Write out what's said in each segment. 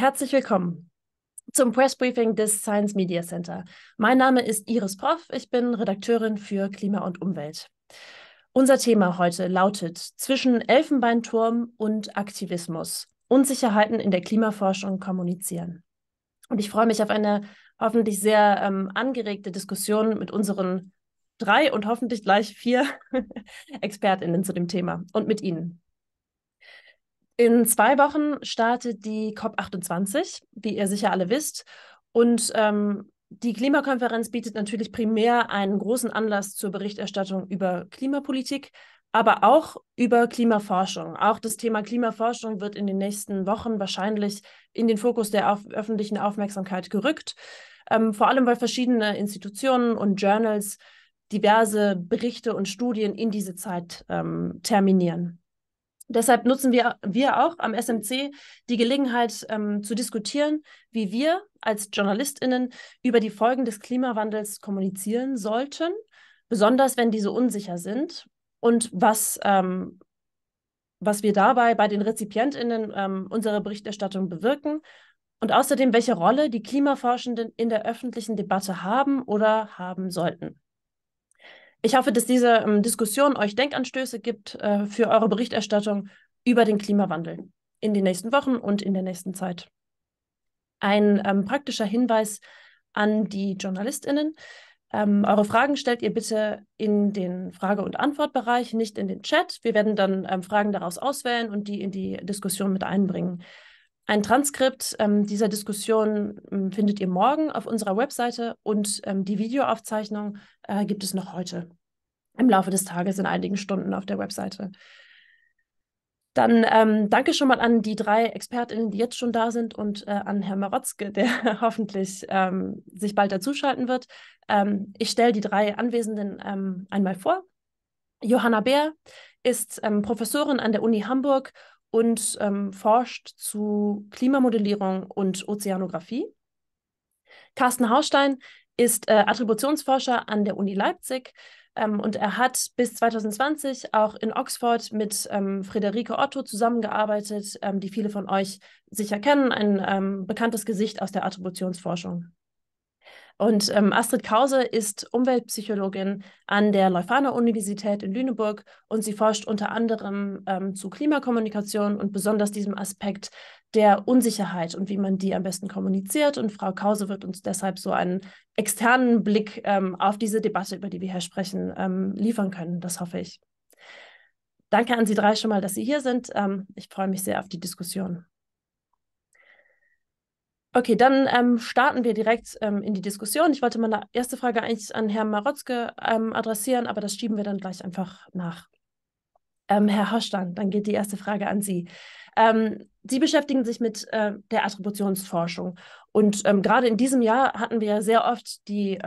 Herzlich willkommen zum Press Briefing des Science Media Center. Mein Name ist Iris Prof, ich bin Redakteurin für Klima und Umwelt. Unser Thema heute lautet zwischen Elfenbeinturm und Aktivismus. Unsicherheiten in der Klimaforschung kommunizieren. Und ich freue mich auf eine hoffentlich sehr ähm, angeregte Diskussion mit unseren drei und hoffentlich gleich vier ExpertInnen zu dem Thema und mit Ihnen. In zwei Wochen startet die COP28, wie ihr sicher alle wisst. Und ähm, die Klimakonferenz bietet natürlich primär einen großen Anlass zur Berichterstattung über Klimapolitik, aber auch über Klimaforschung. Auch das Thema Klimaforschung wird in den nächsten Wochen wahrscheinlich in den Fokus der auf öffentlichen Aufmerksamkeit gerückt. Ähm, vor allem, weil verschiedene Institutionen und Journals diverse Berichte und Studien in diese Zeit ähm, terminieren. Deshalb nutzen wir, wir auch am SMC die Gelegenheit ähm, zu diskutieren, wie wir als Journalistinnen über die Folgen des Klimawandels kommunizieren sollten, besonders wenn diese unsicher sind und was, ähm, was wir dabei bei den Rezipientinnen ähm, unserer Berichterstattung bewirken und außerdem, welche Rolle die Klimaforschenden in der öffentlichen Debatte haben oder haben sollten. Ich hoffe, dass diese ähm, Diskussion euch Denkanstöße gibt äh, für eure Berichterstattung über den Klimawandel in den nächsten Wochen und in der nächsten Zeit. Ein ähm, praktischer Hinweis an die JournalistInnen. Ähm, eure Fragen stellt ihr bitte in den Frage- und Antwortbereich, nicht in den Chat. Wir werden dann ähm, Fragen daraus auswählen und die in die Diskussion mit einbringen. Ein Transkript ähm, dieser Diskussion ähm, findet ihr morgen auf unserer Webseite und ähm, die Videoaufzeichnung äh, gibt es noch heute im Laufe des Tages in einigen Stunden auf der Webseite. Dann ähm, danke schon mal an die drei ExpertInnen, die jetzt schon da sind und äh, an Herrn Marotzke, der hoffentlich ähm, sich bald dazuschalten wird. Ähm, ich stelle die drei Anwesenden einmal vor. Johanna Bär ist Professorin an der Uni Hamburg und ähm, forscht zu Klimamodellierung und Ozeanographie. Carsten Haustein ist äh, Attributionsforscher an der Uni Leipzig ähm, und er hat bis 2020 auch in Oxford mit ähm, Frederike Otto zusammengearbeitet, ähm, die viele von euch sicher kennen, ein ähm, bekanntes Gesicht aus der Attributionsforschung. Und ähm, Astrid Kause ist Umweltpsychologin an der Leuphana-Universität in Lüneburg und sie forscht unter anderem ähm, zu Klimakommunikation und besonders diesem Aspekt der Unsicherheit und wie man die am besten kommuniziert. Und Frau Kause wird uns deshalb so einen externen Blick ähm, auf diese Debatte, über die wir hier sprechen, ähm, liefern können. Das hoffe ich. Danke an Sie drei schon mal, dass Sie hier sind. Ähm, ich freue mich sehr auf die Diskussion. Okay, dann ähm, starten wir direkt ähm, in die Diskussion. Ich wollte meine erste Frage eigentlich an Herrn Marotzke ähm, adressieren, aber das schieben wir dann gleich einfach nach. Ähm, Herr Hoschtan, dann geht die erste Frage an Sie. Ähm, Sie beschäftigen sich mit äh, der Attributionsforschung. Und ähm, gerade in diesem Jahr hatten wir ja sehr oft die,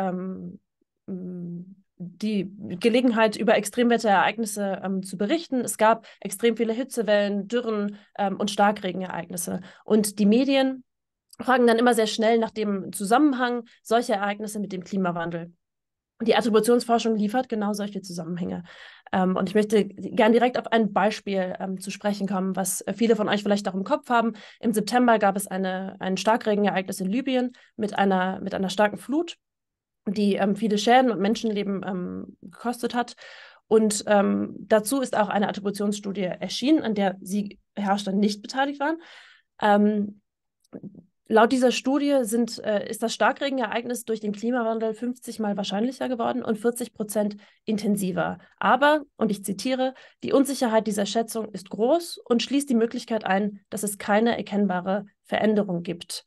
die Gelegenheit, über Extremwetterereignisse ähm, zu berichten. Es gab extrem viele Hitzewellen, Dürren ähm, und Starkregenereignisse. Und die Medien fragen dann immer sehr schnell nach dem Zusammenhang solcher Ereignisse mit dem Klimawandel. Die Attributionsforschung liefert genau solche Zusammenhänge. Ähm, und ich möchte gern direkt auf ein Beispiel ähm, zu sprechen kommen, was viele von euch vielleicht auch im Kopf haben. Im September gab es eine, ein Starkregenereignis in Libyen mit einer, mit einer starken Flut, die ähm, viele Schäden und Menschenleben ähm, gekostet hat. Und ähm, dazu ist auch eine Attributionsstudie erschienen, an der sie Herrscher nicht beteiligt waren ähm, Laut dieser Studie sind, äh, ist das Starkregenereignis durch den Klimawandel 50 mal wahrscheinlicher geworden und 40 Prozent intensiver. Aber, und ich zitiere, die Unsicherheit dieser Schätzung ist groß und schließt die Möglichkeit ein, dass es keine erkennbare Veränderung gibt.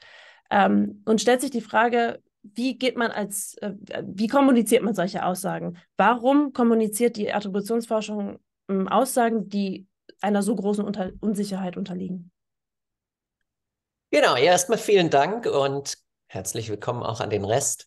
Ähm, und stellt sich die Frage, wie geht man als, äh, wie kommuniziert man solche Aussagen? Warum kommuniziert die Attributionsforschung äh, Aussagen, die einer so großen Unter Unsicherheit unterliegen? Genau, erstmal vielen Dank und herzlich willkommen auch an den Rest.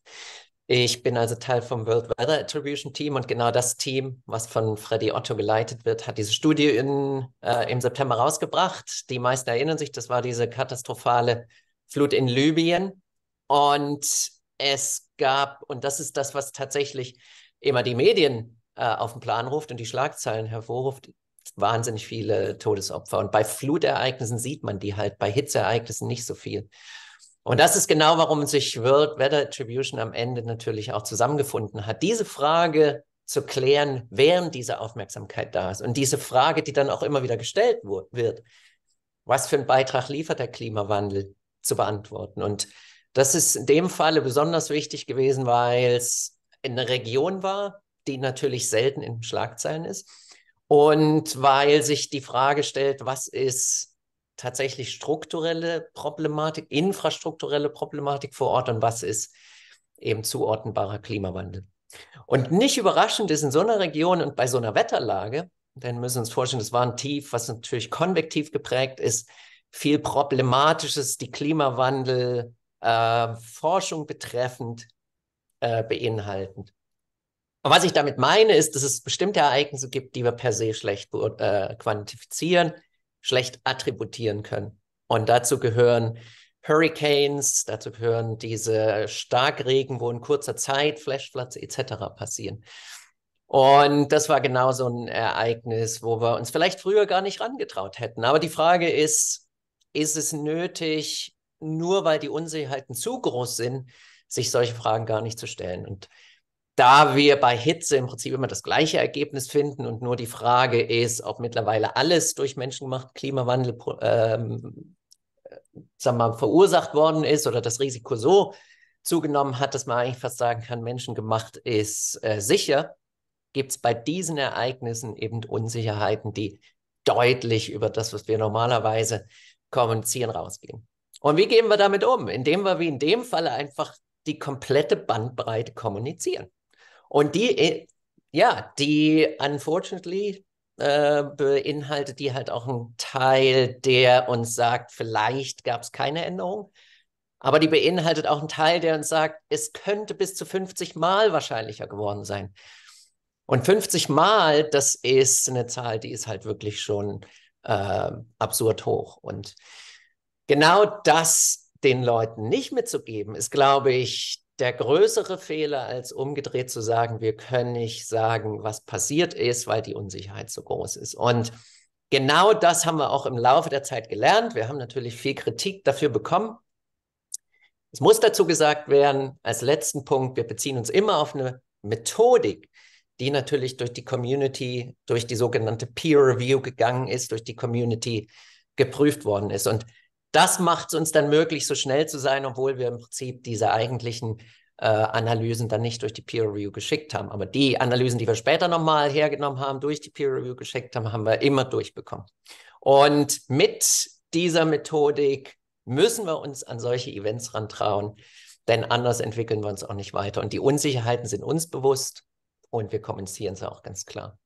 Ich bin also Teil vom World Weather Attribution Team und genau das Team, was von Freddy Otto geleitet wird, hat diese Studie in, äh, im September rausgebracht. Die meisten erinnern sich, das war diese katastrophale Flut in Libyen. Und es gab, und das ist das, was tatsächlich immer die Medien äh, auf den Plan ruft und die Schlagzeilen hervorruft, wahnsinnig viele Todesopfer. Und bei Flutereignissen sieht man die halt, bei Hitzeereignissen nicht so viel. Und das ist genau, warum sich World Weather Attribution am Ende natürlich auch zusammengefunden hat. Diese Frage zu klären, während diese Aufmerksamkeit da ist. Und diese Frage, die dann auch immer wieder gestellt wird, was für einen Beitrag liefert der Klimawandel zu beantworten. Und das ist in dem Falle besonders wichtig gewesen, weil es eine Region war, die natürlich selten in Schlagzeilen ist und weil sich die Frage stellt, was ist tatsächlich strukturelle Problematik, infrastrukturelle Problematik vor Ort und was ist eben zuordnenbarer Klimawandel. Und nicht überraschend ist in so einer Region und bei so einer Wetterlage, denn wir müssen uns vorstellen, es war ein Tief, was natürlich konvektiv geprägt ist, viel Problematisches, die Klimawandel, äh, Forschung betreffend äh, beinhaltend. Und was ich damit meine, ist, dass es bestimmte Ereignisse gibt, die wir per se schlecht äh, quantifizieren, schlecht attributieren können. Und dazu gehören Hurricanes, dazu gehören diese Starkregen, wo in kurzer Zeit Flashfloods etc. passieren. Und das war genau so ein Ereignis, wo wir uns vielleicht früher gar nicht rangetraut hätten. Aber die Frage ist, ist es nötig, nur weil die Unsicherheiten zu groß sind, sich solche Fragen gar nicht zu stellen? Und da wir bei Hitze im Prinzip immer das gleiche Ergebnis finden und nur die Frage ist, ob mittlerweile alles durch menschengemachten Klimawandel ähm, äh, sagen wir mal, verursacht worden ist oder das Risiko so zugenommen hat, dass man eigentlich fast sagen kann, menschengemacht ist äh, sicher, gibt es bei diesen Ereignissen eben Unsicherheiten, die deutlich über das, was wir normalerweise kommunizieren, rausgehen. Und wie gehen wir damit um? Indem wir wie in dem Fall einfach die komplette Bandbreite kommunizieren. Und die, äh, ja, die unfortunately äh, beinhaltet die halt auch einen Teil, der uns sagt, vielleicht gab es keine Änderung. Aber die beinhaltet auch einen Teil, der uns sagt, es könnte bis zu 50 Mal wahrscheinlicher geworden sein. Und 50 Mal, das ist eine Zahl, die ist halt wirklich schon äh, absurd hoch. Und genau das den Leuten nicht mitzugeben, ist, glaube ich, der größere Fehler, als umgedreht zu sagen, wir können nicht sagen, was passiert ist, weil die Unsicherheit so groß ist. Und genau das haben wir auch im Laufe der Zeit gelernt. Wir haben natürlich viel Kritik dafür bekommen. Es muss dazu gesagt werden, als letzten Punkt, wir beziehen uns immer auf eine Methodik, die natürlich durch die Community, durch die sogenannte Peer Review gegangen ist, durch die Community geprüft worden ist. Und das macht es uns dann möglich, so schnell zu sein, obwohl wir im Prinzip diese eigentlichen äh, Analysen dann nicht durch die Peer Review geschickt haben. Aber die Analysen, die wir später nochmal hergenommen haben, durch die Peer Review geschickt haben, haben wir immer durchbekommen. Und mit dieser Methodik müssen wir uns an solche Events rantrauen, denn anders entwickeln wir uns auch nicht weiter. Und die Unsicherheiten sind uns bewusst und wir kommunizieren sie auch ganz klar.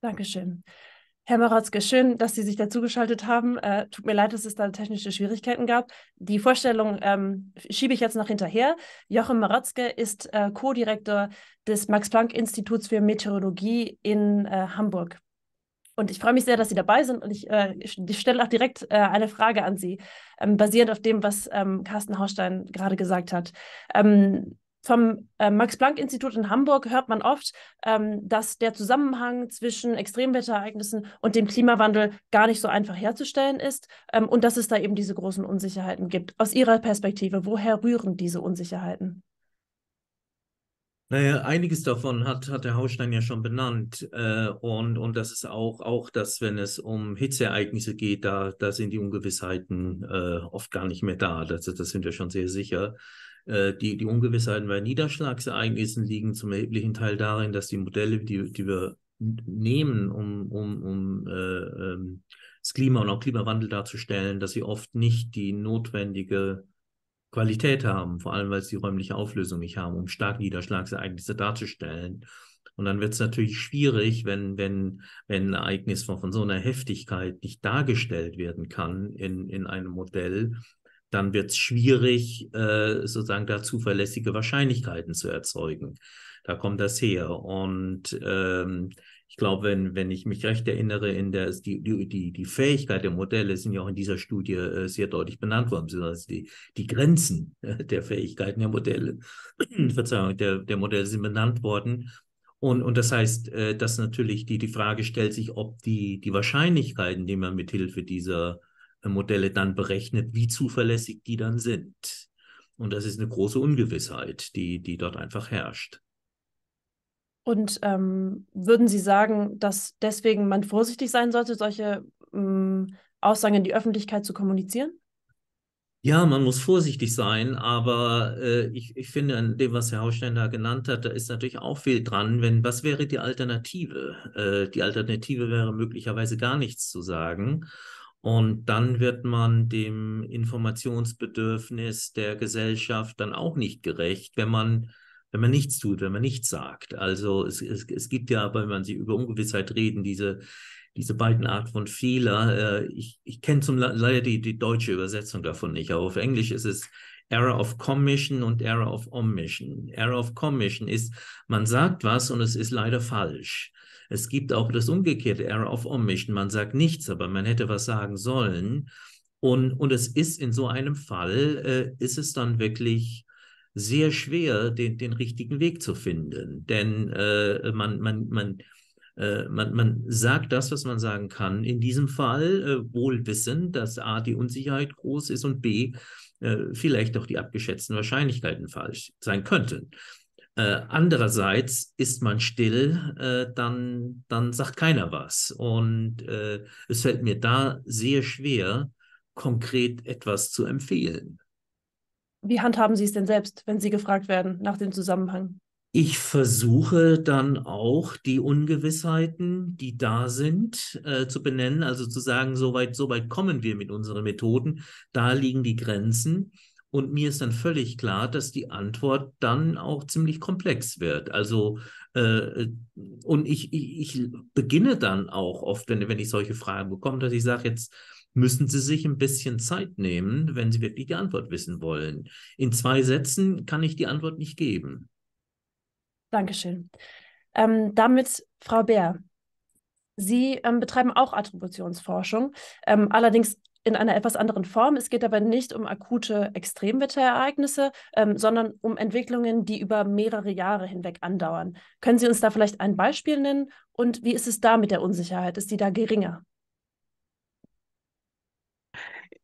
Dankeschön. Herr Marotzke, schön, dass Sie sich dazugeschaltet haben. Äh, tut mir leid, dass es da technische Schwierigkeiten gab. Die Vorstellung ähm, schiebe ich jetzt noch hinterher. Jochen Marotzke ist äh, Co-Direktor des Max-Planck-Instituts für Meteorologie in äh, Hamburg. Und ich freue mich sehr, dass Sie dabei sind und ich, äh, ich stelle auch direkt äh, eine Frage an Sie, ähm, basierend auf dem, was ähm, Carsten Haustein gerade gesagt hat. Ähm, vom äh, Max-Planck-Institut in Hamburg hört man oft, ähm, dass der Zusammenhang zwischen Extremwetterereignissen und dem Klimawandel gar nicht so einfach herzustellen ist ähm, und dass es da eben diese großen Unsicherheiten gibt. Aus Ihrer Perspektive, woher rühren diese Unsicherheiten? Naja, einiges davon hat, hat der Haustein ja schon benannt. Äh, und, und das ist auch, auch dass wenn es um Hitzeereignisse geht, da, da sind die Ungewissheiten äh, oft gar nicht mehr da. Das, das sind wir schon sehr sicher. Äh, die, die Ungewissheiten bei Niederschlagsereignissen liegen zum erheblichen Teil darin, dass die Modelle, die, die wir nehmen, um, um, um äh, ähm, das Klima und auch Klimawandel darzustellen, dass sie oft nicht die notwendige Qualität haben, vor allem weil sie die räumliche Auflösung nicht haben, um stark Niederschlagsereignisse darzustellen. Und dann wird es natürlich schwierig, wenn, wenn, wenn ein Ereignis von, von so einer Heftigkeit nicht dargestellt werden kann in, in einem Modell, dann wird es schwierig, äh, sozusagen da zuverlässige Wahrscheinlichkeiten zu erzeugen. Da kommt das her. Und ähm, ich glaube, wenn, wenn ich mich recht erinnere, in der, die, die, die Fähigkeit der Modelle sind ja auch in dieser Studie äh, sehr deutlich benannt worden, besonders die, die Grenzen äh, der Fähigkeiten der Modelle, Verzeihung, der, der Modelle sind benannt worden. Und, und das heißt, äh, dass natürlich die, die Frage stellt sich, ob die, die Wahrscheinlichkeiten, die man mithilfe dieser Modelle dann berechnet, wie zuverlässig die dann sind. Und das ist eine große Ungewissheit, die, die dort einfach herrscht. Und ähm, würden Sie sagen, dass deswegen man vorsichtig sein sollte, solche ähm, Aussagen in die Öffentlichkeit zu kommunizieren? Ja, man muss vorsichtig sein, aber äh, ich, ich finde an dem, was Herr Haustein da genannt hat, da ist natürlich auch viel dran, wenn was wäre die Alternative? Äh, die Alternative wäre möglicherweise gar nichts zu sagen. Und dann wird man dem Informationsbedürfnis der Gesellschaft dann auch nicht gerecht, wenn man, wenn man nichts tut, wenn man nichts sagt. Also es, es, es gibt ja, wenn man sie über Ungewissheit reden, diese, diese beiden Arten von Fehler. Äh, ich ich kenne zum leider die, die deutsche Übersetzung davon nicht, aber auf Englisch ist es Error of Commission und Error of Omission. Error of Commission ist, man sagt was und es ist leider falsch. Es gibt auch das umgekehrte Error of Omission. Man sagt nichts, aber man hätte was sagen sollen. Und, und es ist in so einem Fall, äh, ist es dann wirklich sehr schwer, den, den richtigen Weg zu finden. Denn äh, man, man, man, äh, man, man sagt das, was man sagen kann. In diesem Fall äh, wohl wissend, dass A, die Unsicherheit groß ist und B, äh, vielleicht auch die abgeschätzten Wahrscheinlichkeiten falsch sein könnten. Äh, andererseits ist man still, äh, dann, dann sagt keiner was. Und äh, es fällt mir da sehr schwer, konkret etwas zu empfehlen. Wie handhaben Sie es denn selbst, wenn Sie gefragt werden nach dem Zusammenhang? Ich versuche dann auch die Ungewissheiten, die da sind, äh, zu benennen, also zu sagen, so weit, so weit kommen wir mit unseren Methoden, da liegen die Grenzen. Und mir ist dann völlig klar, dass die Antwort dann auch ziemlich komplex wird. Also, äh, äh, und ich, ich, ich, beginne dann auch oft, wenn, wenn ich solche Fragen bekomme, dass ich sage, jetzt müssen Sie sich ein bisschen Zeit nehmen, wenn Sie wirklich die Antwort wissen wollen. In zwei Sätzen kann ich die Antwort nicht geben. Dankeschön. Ähm, damit, Frau Bär, Sie ähm, betreiben auch Attributionsforschung, ähm, allerdings in einer etwas anderen Form. Es geht aber nicht um akute Extremwetterereignisse, ähm, sondern um Entwicklungen, die über mehrere Jahre hinweg andauern. Können Sie uns da vielleicht ein Beispiel nennen und wie ist es da mit der Unsicherheit? Ist die da geringer?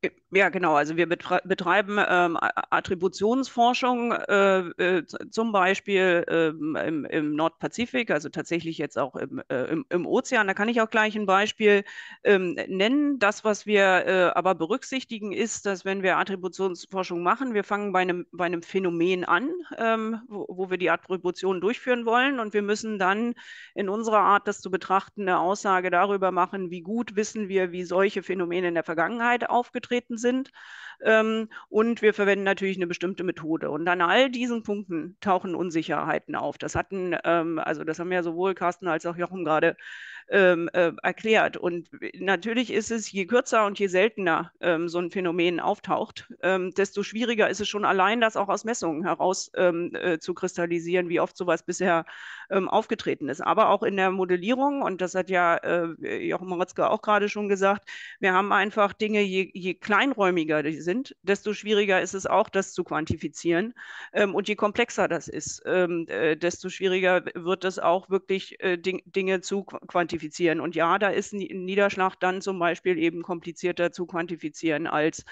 Äh, ja, genau. Also wir betreiben ähm, Attributionsforschung äh, äh, zum Beispiel ähm, im, im, Nordpazifik, also tatsächlich jetzt auch im, äh, im, im, Ozean. Da kann ich auch gleich ein Beispiel ähm, nennen. Das, was wir äh, aber berücksichtigen, ist, dass wenn wir Attributionsforschung machen, wir fangen bei einem, bei einem Phänomen an, ähm, wo, wo, wir die Attribution durchführen wollen und wir müssen dann in unserer Art, das zu betrachten, eine Aussage darüber machen, wie gut wissen wir, wie solche Phänomene in der Vergangenheit aufgetreten sind sind. Ähm, und wir verwenden natürlich eine bestimmte Methode. Und an all diesen Punkten tauchen Unsicherheiten auf. Das hatten, ähm, also das haben ja sowohl Carsten als auch Jochen gerade ähm, äh, erklärt. Und natürlich ist es, je kürzer und je seltener ähm, so ein Phänomen auftaucht, ähm, desto schwieriger ist es schon allein, das auch aus Messungen heraus ähm, äh, zu kristallisieren, wie oft sowas bisher ähm, aufgetreten ist. Aber auch in der Modellierung, und das hat ja äh, Jochen Moritzke auch gerade schon gesagt, wir haben einfach Dinge, je, je, kleinräumiger die sind, desto schwieriger ist es auch, das zu quantifizieren. Ähm, und je komplexer das ist, äh, desto schwieriger wird es auch wirklich äh, Ding, Dinge zu quantifizieren quantifizieren. Und ja, da ist ein Niederschlag dann zum Beispiel eben komplizierter zu quantifizieren als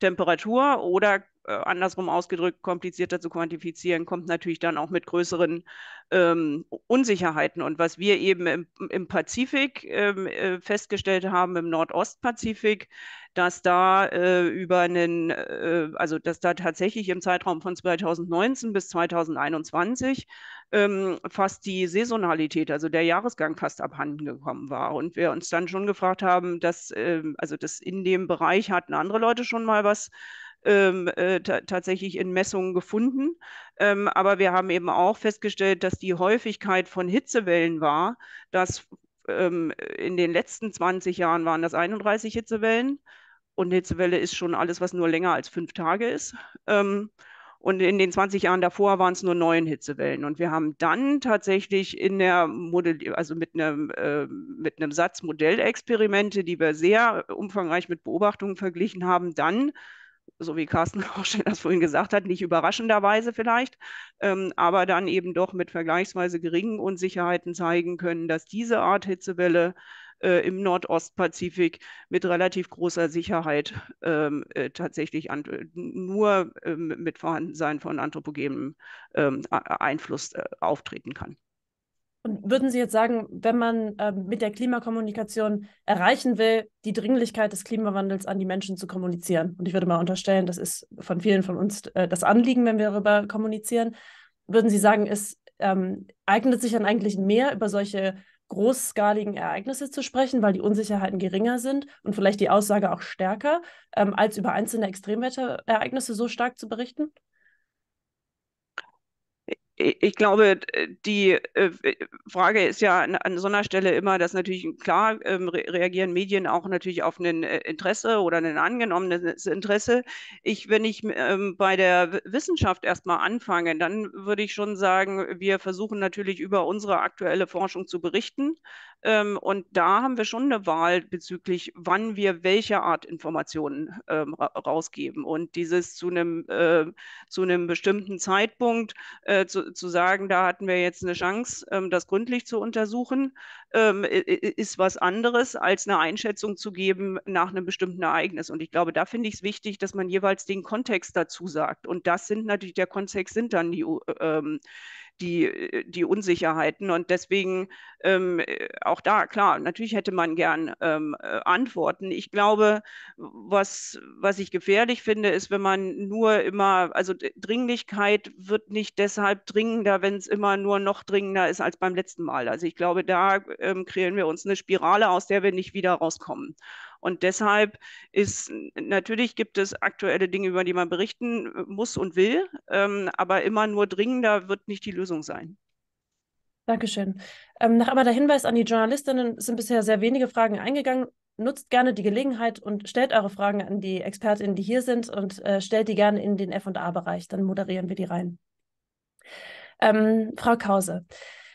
Temperatur oder äh, andersrum ausgedrückt, komplizierter zu quantifizieren, kommt natürlich dann auch mit größeren ähm, Unsicherheiten. Und was wir eben im, im Pazifik ähm, äh, festgestellt haben, im Nordostpazifik, dass da äh, über einen, äh, also dass da tatsächlich im Zeitraum von 2019 bis 2021 ähm, fast die Saisonalität, also der Jahresgang fast abhanden gekommen war. Und wir uns dann schon gefragt haben, dass, ähm, also das in dem Bereich hatten andere Leute schon mal was ähm, äh, tatsächlich in Messungen gefunden. Ähm, aber wir haben eben auch festgestellt, dass die Häufigkeit von Hitzewellen war, dass ähm, in den letzten 20 Jahren waren das 31 Hitzewellen. Und Hitzewelle ist schon alles, was nur länger als fünf Tage ist. Ähm, und in den 20 Jahren davor waren es nur neun Hitzewellen. Und wir haben dann tatsächlich in der Modell, also mit einem, äh, mit einem Satz Modellexperimente, die wir sehr umfangreich mit Beobachtungen verglichen haben, dann so wie Carsten Rauschel das vorhin gesagt hat, nicht überraschenderweise vielleicht, ähm, aber dann eben doch mit vergleichsweise geringen Unsicherheiten zeigen können, dass diese Art Hitzewelle äh, im Nordostpazifik mit relativ großer Sicherheit ähm, äh, tatsächlich an, äh, nur ähm, mit Vorhandensein von anthropogenem ähm, Einfluss äh, auftreten kann. Und würden Sie jetzt sagen, wenn man äh, mit der Klimakommunikation erreichen will, die Dringlichkeit des Klimawandels an die Menschen zu kommunizieren, und ich würde mal unterstellen, das ist von vielen von uns äh, das Anliegen, wenn wir darüber kommunizieren, würden Sie sagen, es ähm, eignet sich dann eigentlich mehr über solche großskaligen Ereignisse zu sprechen, weil die Unsicherheiten geringer sind und vielleicht die Aussage auch stärker, ähm, als über einzelne Extremwetterereignisse so stark zu berichten? ich glaube, die äh, Frage ist ja an, an so einer Stelle immer, dass natürlich klar ähm, reagieren Medien auch natürlich auf ein äh, Interesse oder ein angenommenes Interesse. Ich, wenn ich ähm, bei der Wissenschaft erstmal anfange, dann würde ich schon sagen, wir versuchen natürlich über unsere aktuelle Forschung zu berichten. Ähm, und da haben wir schon eine Wahl bezüglich, wann wir welche Art Informationen ähm, rausgeben. Und dieses zu einem, äh, bestimmten Zeitpunkt äh, zu, zu, sagen, da hatten wir jetzt eine Chance, ähm, das gründlich zu untersuchen, ähm, ist was anderes, als eine Einschätzung zu geben nach einem bestimmten Ereignis. Und ich glaube, da finde ich es wichtig, dass man jeweils den Kontext dazu sagt. Und das sind natürlich, der Kontext sind dann die, ähm, die, äh, die Unsicherheiten. Und deswegen ähm, äh, auch da, klar, natürlich hätte man gern ähm, äh, Antworten. Ich glaube, was, was ich gefährlich finde, ist, wenn man nur immer, also Dringlichkeit wird nicht deshalb dringender, wenn es immer nur noch dringender ist als beim letzten Mal. Also ich glaube, da ähm, kreieren wir uns eine Spirale, aus der wir nicht wieder rauskommen. Und deshalb ist natürlich gibt es aktuelle Dinge, über die man berichten äh, muss und will, ähm, aber immer nur dringender wird nicht die Lösung sein. Dankeschön. Ähm, nach aber der Hinweis an die Journalistinnen sind bisher sehr wenige Fragen eingegangen. Nutzt gerne die Gelegenheit und stellt eure Fragen an die ExpertInnen, die hier sind, und äh, stellt die gerne in den FA-Bereich. Dann moderieren wir die rein. Ähm, Frau Kause,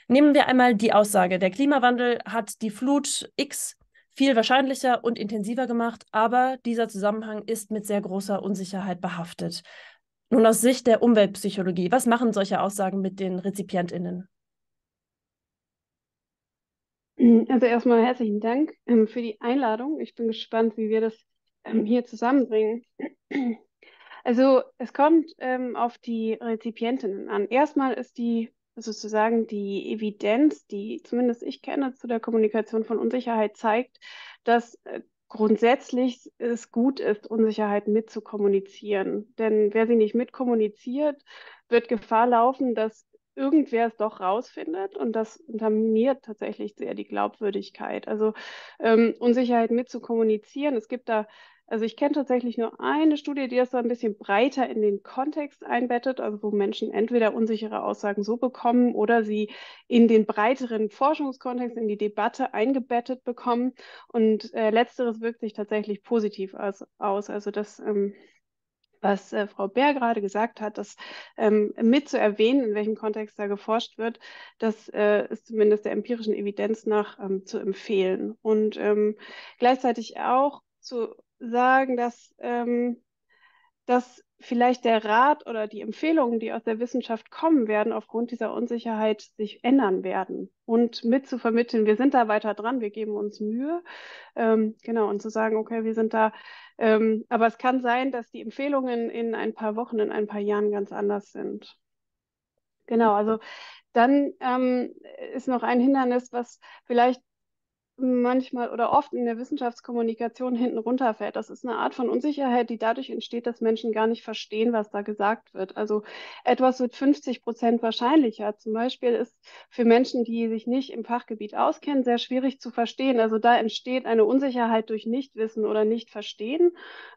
nehmen wir einmal die Aussage, der Klimawandel hat die Flut X viel wahrscheinlicher und intensiver gemacht, aber dieser Zusammenhang ist mit sehr großer Unsicherheit behaftet. Nun aus Sicht der Umweltpsychologie, was machen solche Aussagen mit den Rezipientinnen? Hm, also erstmal herzlichen Dank ähm, für die Einladung. Ich bin gespannt, wie wir das ähm, hier zusammenbringen. Also es kommt ähm, auf die Rezipientinnen an. Erstmal ist die sozusagen die Evidenz, die zumindest ich kenne, zu der Kommunikation von Unsicherheit zeigt, dass äh, grundsätzlich es gut ist, Unsicherheit mitzukommunizieren. Denn wer sie nicht mitkommuniziert, wird Gefahr laufen, dass irgendwer es doch rausfindet und das unterminiert tatsächlich sehr die Glaubwürdigkeit. Also ähm, Unsicherheit mitzukommunizieren. Es gibt da also ich kenne tatsächlich nur eine Studie, die das so ein bisschen breiter in den Kontext einbettet, also wo Menschen entweder unsichere Aussagen so bekommen oder sie in den breiteren Forschungskontext, in die Debatte eingebettet bekommen. Und äh, letzteres wirkt sich tatsächlich positiv aus. aus. Also das ähm, was äh, Frau Bär gerade gesagt hat, das ähm, mit zu erwähnen, in welchem Kontext da geforscht wird, das äh, ist zumindest der empirischen Evidenz nach ähm, zu empfehlen. Und ähm, gleichzeitig auch zu sagen, dass, ähm, dass vielleicht der Rat oder die Empfehlungen, die aus der Wissenschaft kommen werden, aufgrund dieser Unsicherheit sich ändern werden und mitzuvermitteln, wir sind da weiter dran, wir geben uns Mühe, ähm, genau, und zu sagen, okay, wir sind da, ähm, aber es kann sein, dass die Empfehlungen in ein paar Wochen, in ein paar Jahren ganz anders sind. Genau, also dann ähm, ist noch ein Hindernis, was vielleicht manchmal oder oft in der Wissenschaftskommunikation hinten runterfällt. Das ist eine Art von Unsicherheit, die dadurch entsteht, dass Menschen gar nicht verstehen, was da gesagt wird. Also etwas wird 50 Prozent wahrscheinlicher. Zum Beispiel ist für Menschen, die sich nicht im Fachgebiet auskennen, sehr schwierig zu verstehen. Also da entsteht eine Unsicherheit durch Nichtwissen oder Nichtverstehen.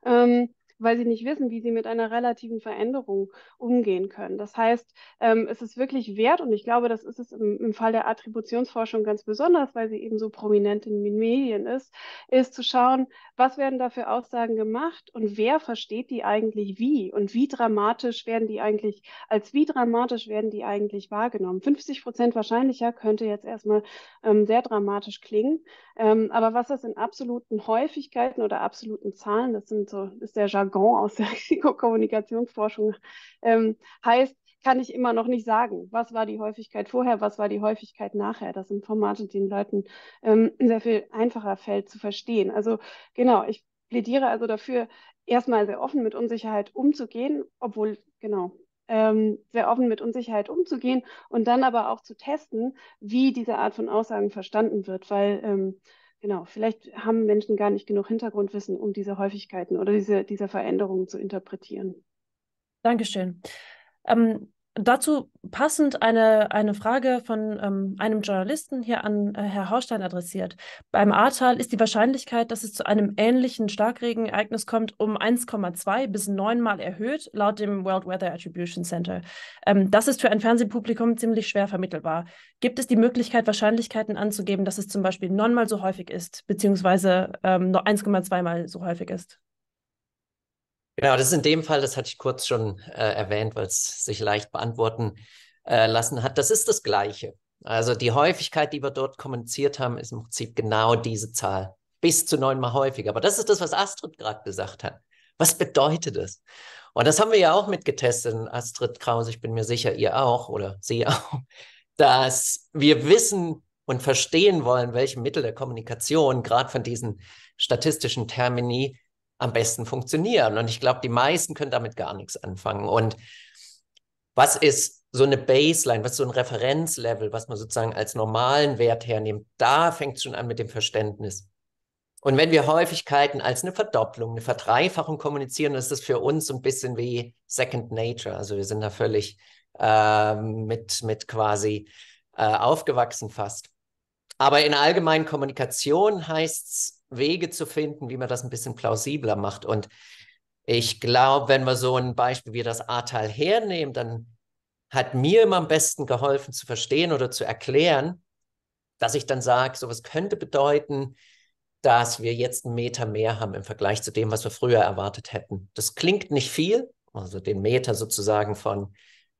Ähm, weil sie nicht wissen, wie sie mit einer relativen Veränderung umgehen können. Das heißt, ähm, es ist wirklich wert, und ich glaube, das ist es im, im Fall der Attributionsforschung ganz besonders, weil sie eben so prominent in den Medien ist, ist zu schauen, was werden da für Aussagen gemacht und wer versteht die eigentlich wie und wie dramatisch werden die eigentlich, als wie dramatisch werden die eigentlich wahrgenommen. 50 Prozent wahrscheinlicher könnte jetzt erstmal ähm, sehr dramatisch klingen, ähm, aber was das in absoluten Häufigkeiten oder absoluten Zahlen, das sind so, ist der Jargon, Jargon aus der Risikokommunikationsforschung ähm, heißt, kann ich immer noch nicht sagen, was war die Häufigkeit vorher, was war die Häufigkeit nachher. Das sind Formate, die den Leuten ähm, sehr viel einfacher fällt zu verstehen. Also genau, ich plädiere also dafür, erstmal sehr offen mit Unsicherheit umzugehen, obwohl, genau, ähm, sehr offen mit Unsicherheit umzugehen und dann aber auch zu testen, wie diese Art von Aussagen verstanden wird, weil ähm, Genau, vielleicht haben Menschen gar nicht genug Hintergrundwissen, um diese Häufigkeiten oder diese, diese Veränderungen zu interpretieren. Dankeschön. Ähm, Dazu passend eine, eine Frage von ähm, einem Journalisten hier an äh, Herr Haustein adressiert. Beim Ahrtal ist die Wahrscheinlichkeit, dass es zu einem ähnlichen Starkregenereignis kommt, um 1,2 bis 9 Mal erhöht, laut dem World Weather Attribution Center. Ähm, das ist für ein Fernsehpublikum ziemlich schwer vermittelbar. Gibt es die Möglichkeit, Wahrscheinlichkeiten anzugeben, dass es zum Beispiel 9 Mal so häufig ist, beziehungsweise ähm, 1,2 Mal so häufig ist? Genau, das ist in dem Fall, das hatte ich kurz schon äh, erwähnt, weil es sich leicht beantworten äh, lassen hat. Das ist das Gleiche. Also die Häufigkeit, die wir dort kommuniziert haben, ist im Prinzip genau diese Zahl. Bis zu neunmal häufiger. Aber das ist das, was Astrid gerade gesagt hat. Was bedeutet das? Und das haben wir ja auch mitgetestet, Astrid Kraus, ich bin mir sicher, ihr auch oder sie auch, dass wir wissen und verstehen wollen, welche Mittel der Kommunikation, gerade von diesen statistischen Termini, am besten funktionieren. Und ich glaube, die meisten können damit gar nichts anfangen. Und was ist so eine Baseline, was ist so ein Referenzlevel, was man sozusagen als normalen Wert hernimmt? Da fängt es schon an mit dem Verständnis. Und wenn wir Häufigkeiten als eine Verdopplung, eine Verdreifachung kommunizieren, ist das für uns so ein bisschen wie Second Nature. Also wir sind da völlig äh, mit, mit quasi äh, aufgewachsen fast. Aber in der allgemeinen Kommunikation heißt es Wege zu finden, wie man das ein bisschen plausibler macht. Und ich glaube, wenn wir so ein Beispiel wie das Ahrtal hernehmen, dann hat mir immer am besten geholfen zu verstehen oder zu erklären, dass ich dann sage, so was könnte bedeuten, dass wir jetzt einen Meter mehr haben im Vergleich zu dem, was wir früher erwartet hätten. Das klingt nicht viel, also den Meter sozusagen von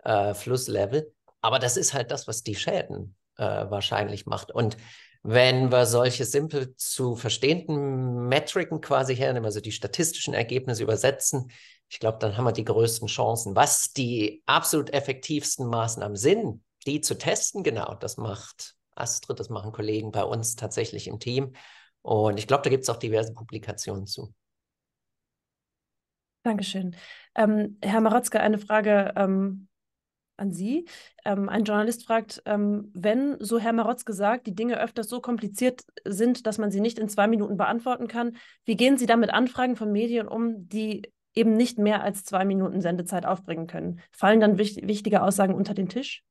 äh, Flusslevel, aber das ist halt das, was die Schäden äh, wahrscheinlich macht. Und wenn wir solche simpel zu verstehenden Metriken quasi hernehmen, also die statistischen Ergebnisse übersetzen, ich glaube, dann haben wir die größten Chancen. Was die absolut effektivsten Maßnahmen sind, die zu testen, genau, das macht Astrid, das machen Kollegen bei uns tatsächlich im Team. Und ich glaube, da gibt es auch diverse Publikationen zu. Dankeschön. Ähm, Herr Marotzke, eine Frage ähm, an Sie. Ähm, ein Journalist fragt, ähm, wenn, so Herr Marotz gesagt, die Dinge öfters so kompliziert sind, dass man sie nicht in zwei Minuten beantworten kann, wie gehen Sie damit Anfragen von Medien um, die eben nicht mehr als zwei Minuten Sendezeit aufbringen können? Fallen dann wich wichtige Aussagen unter den Tisch?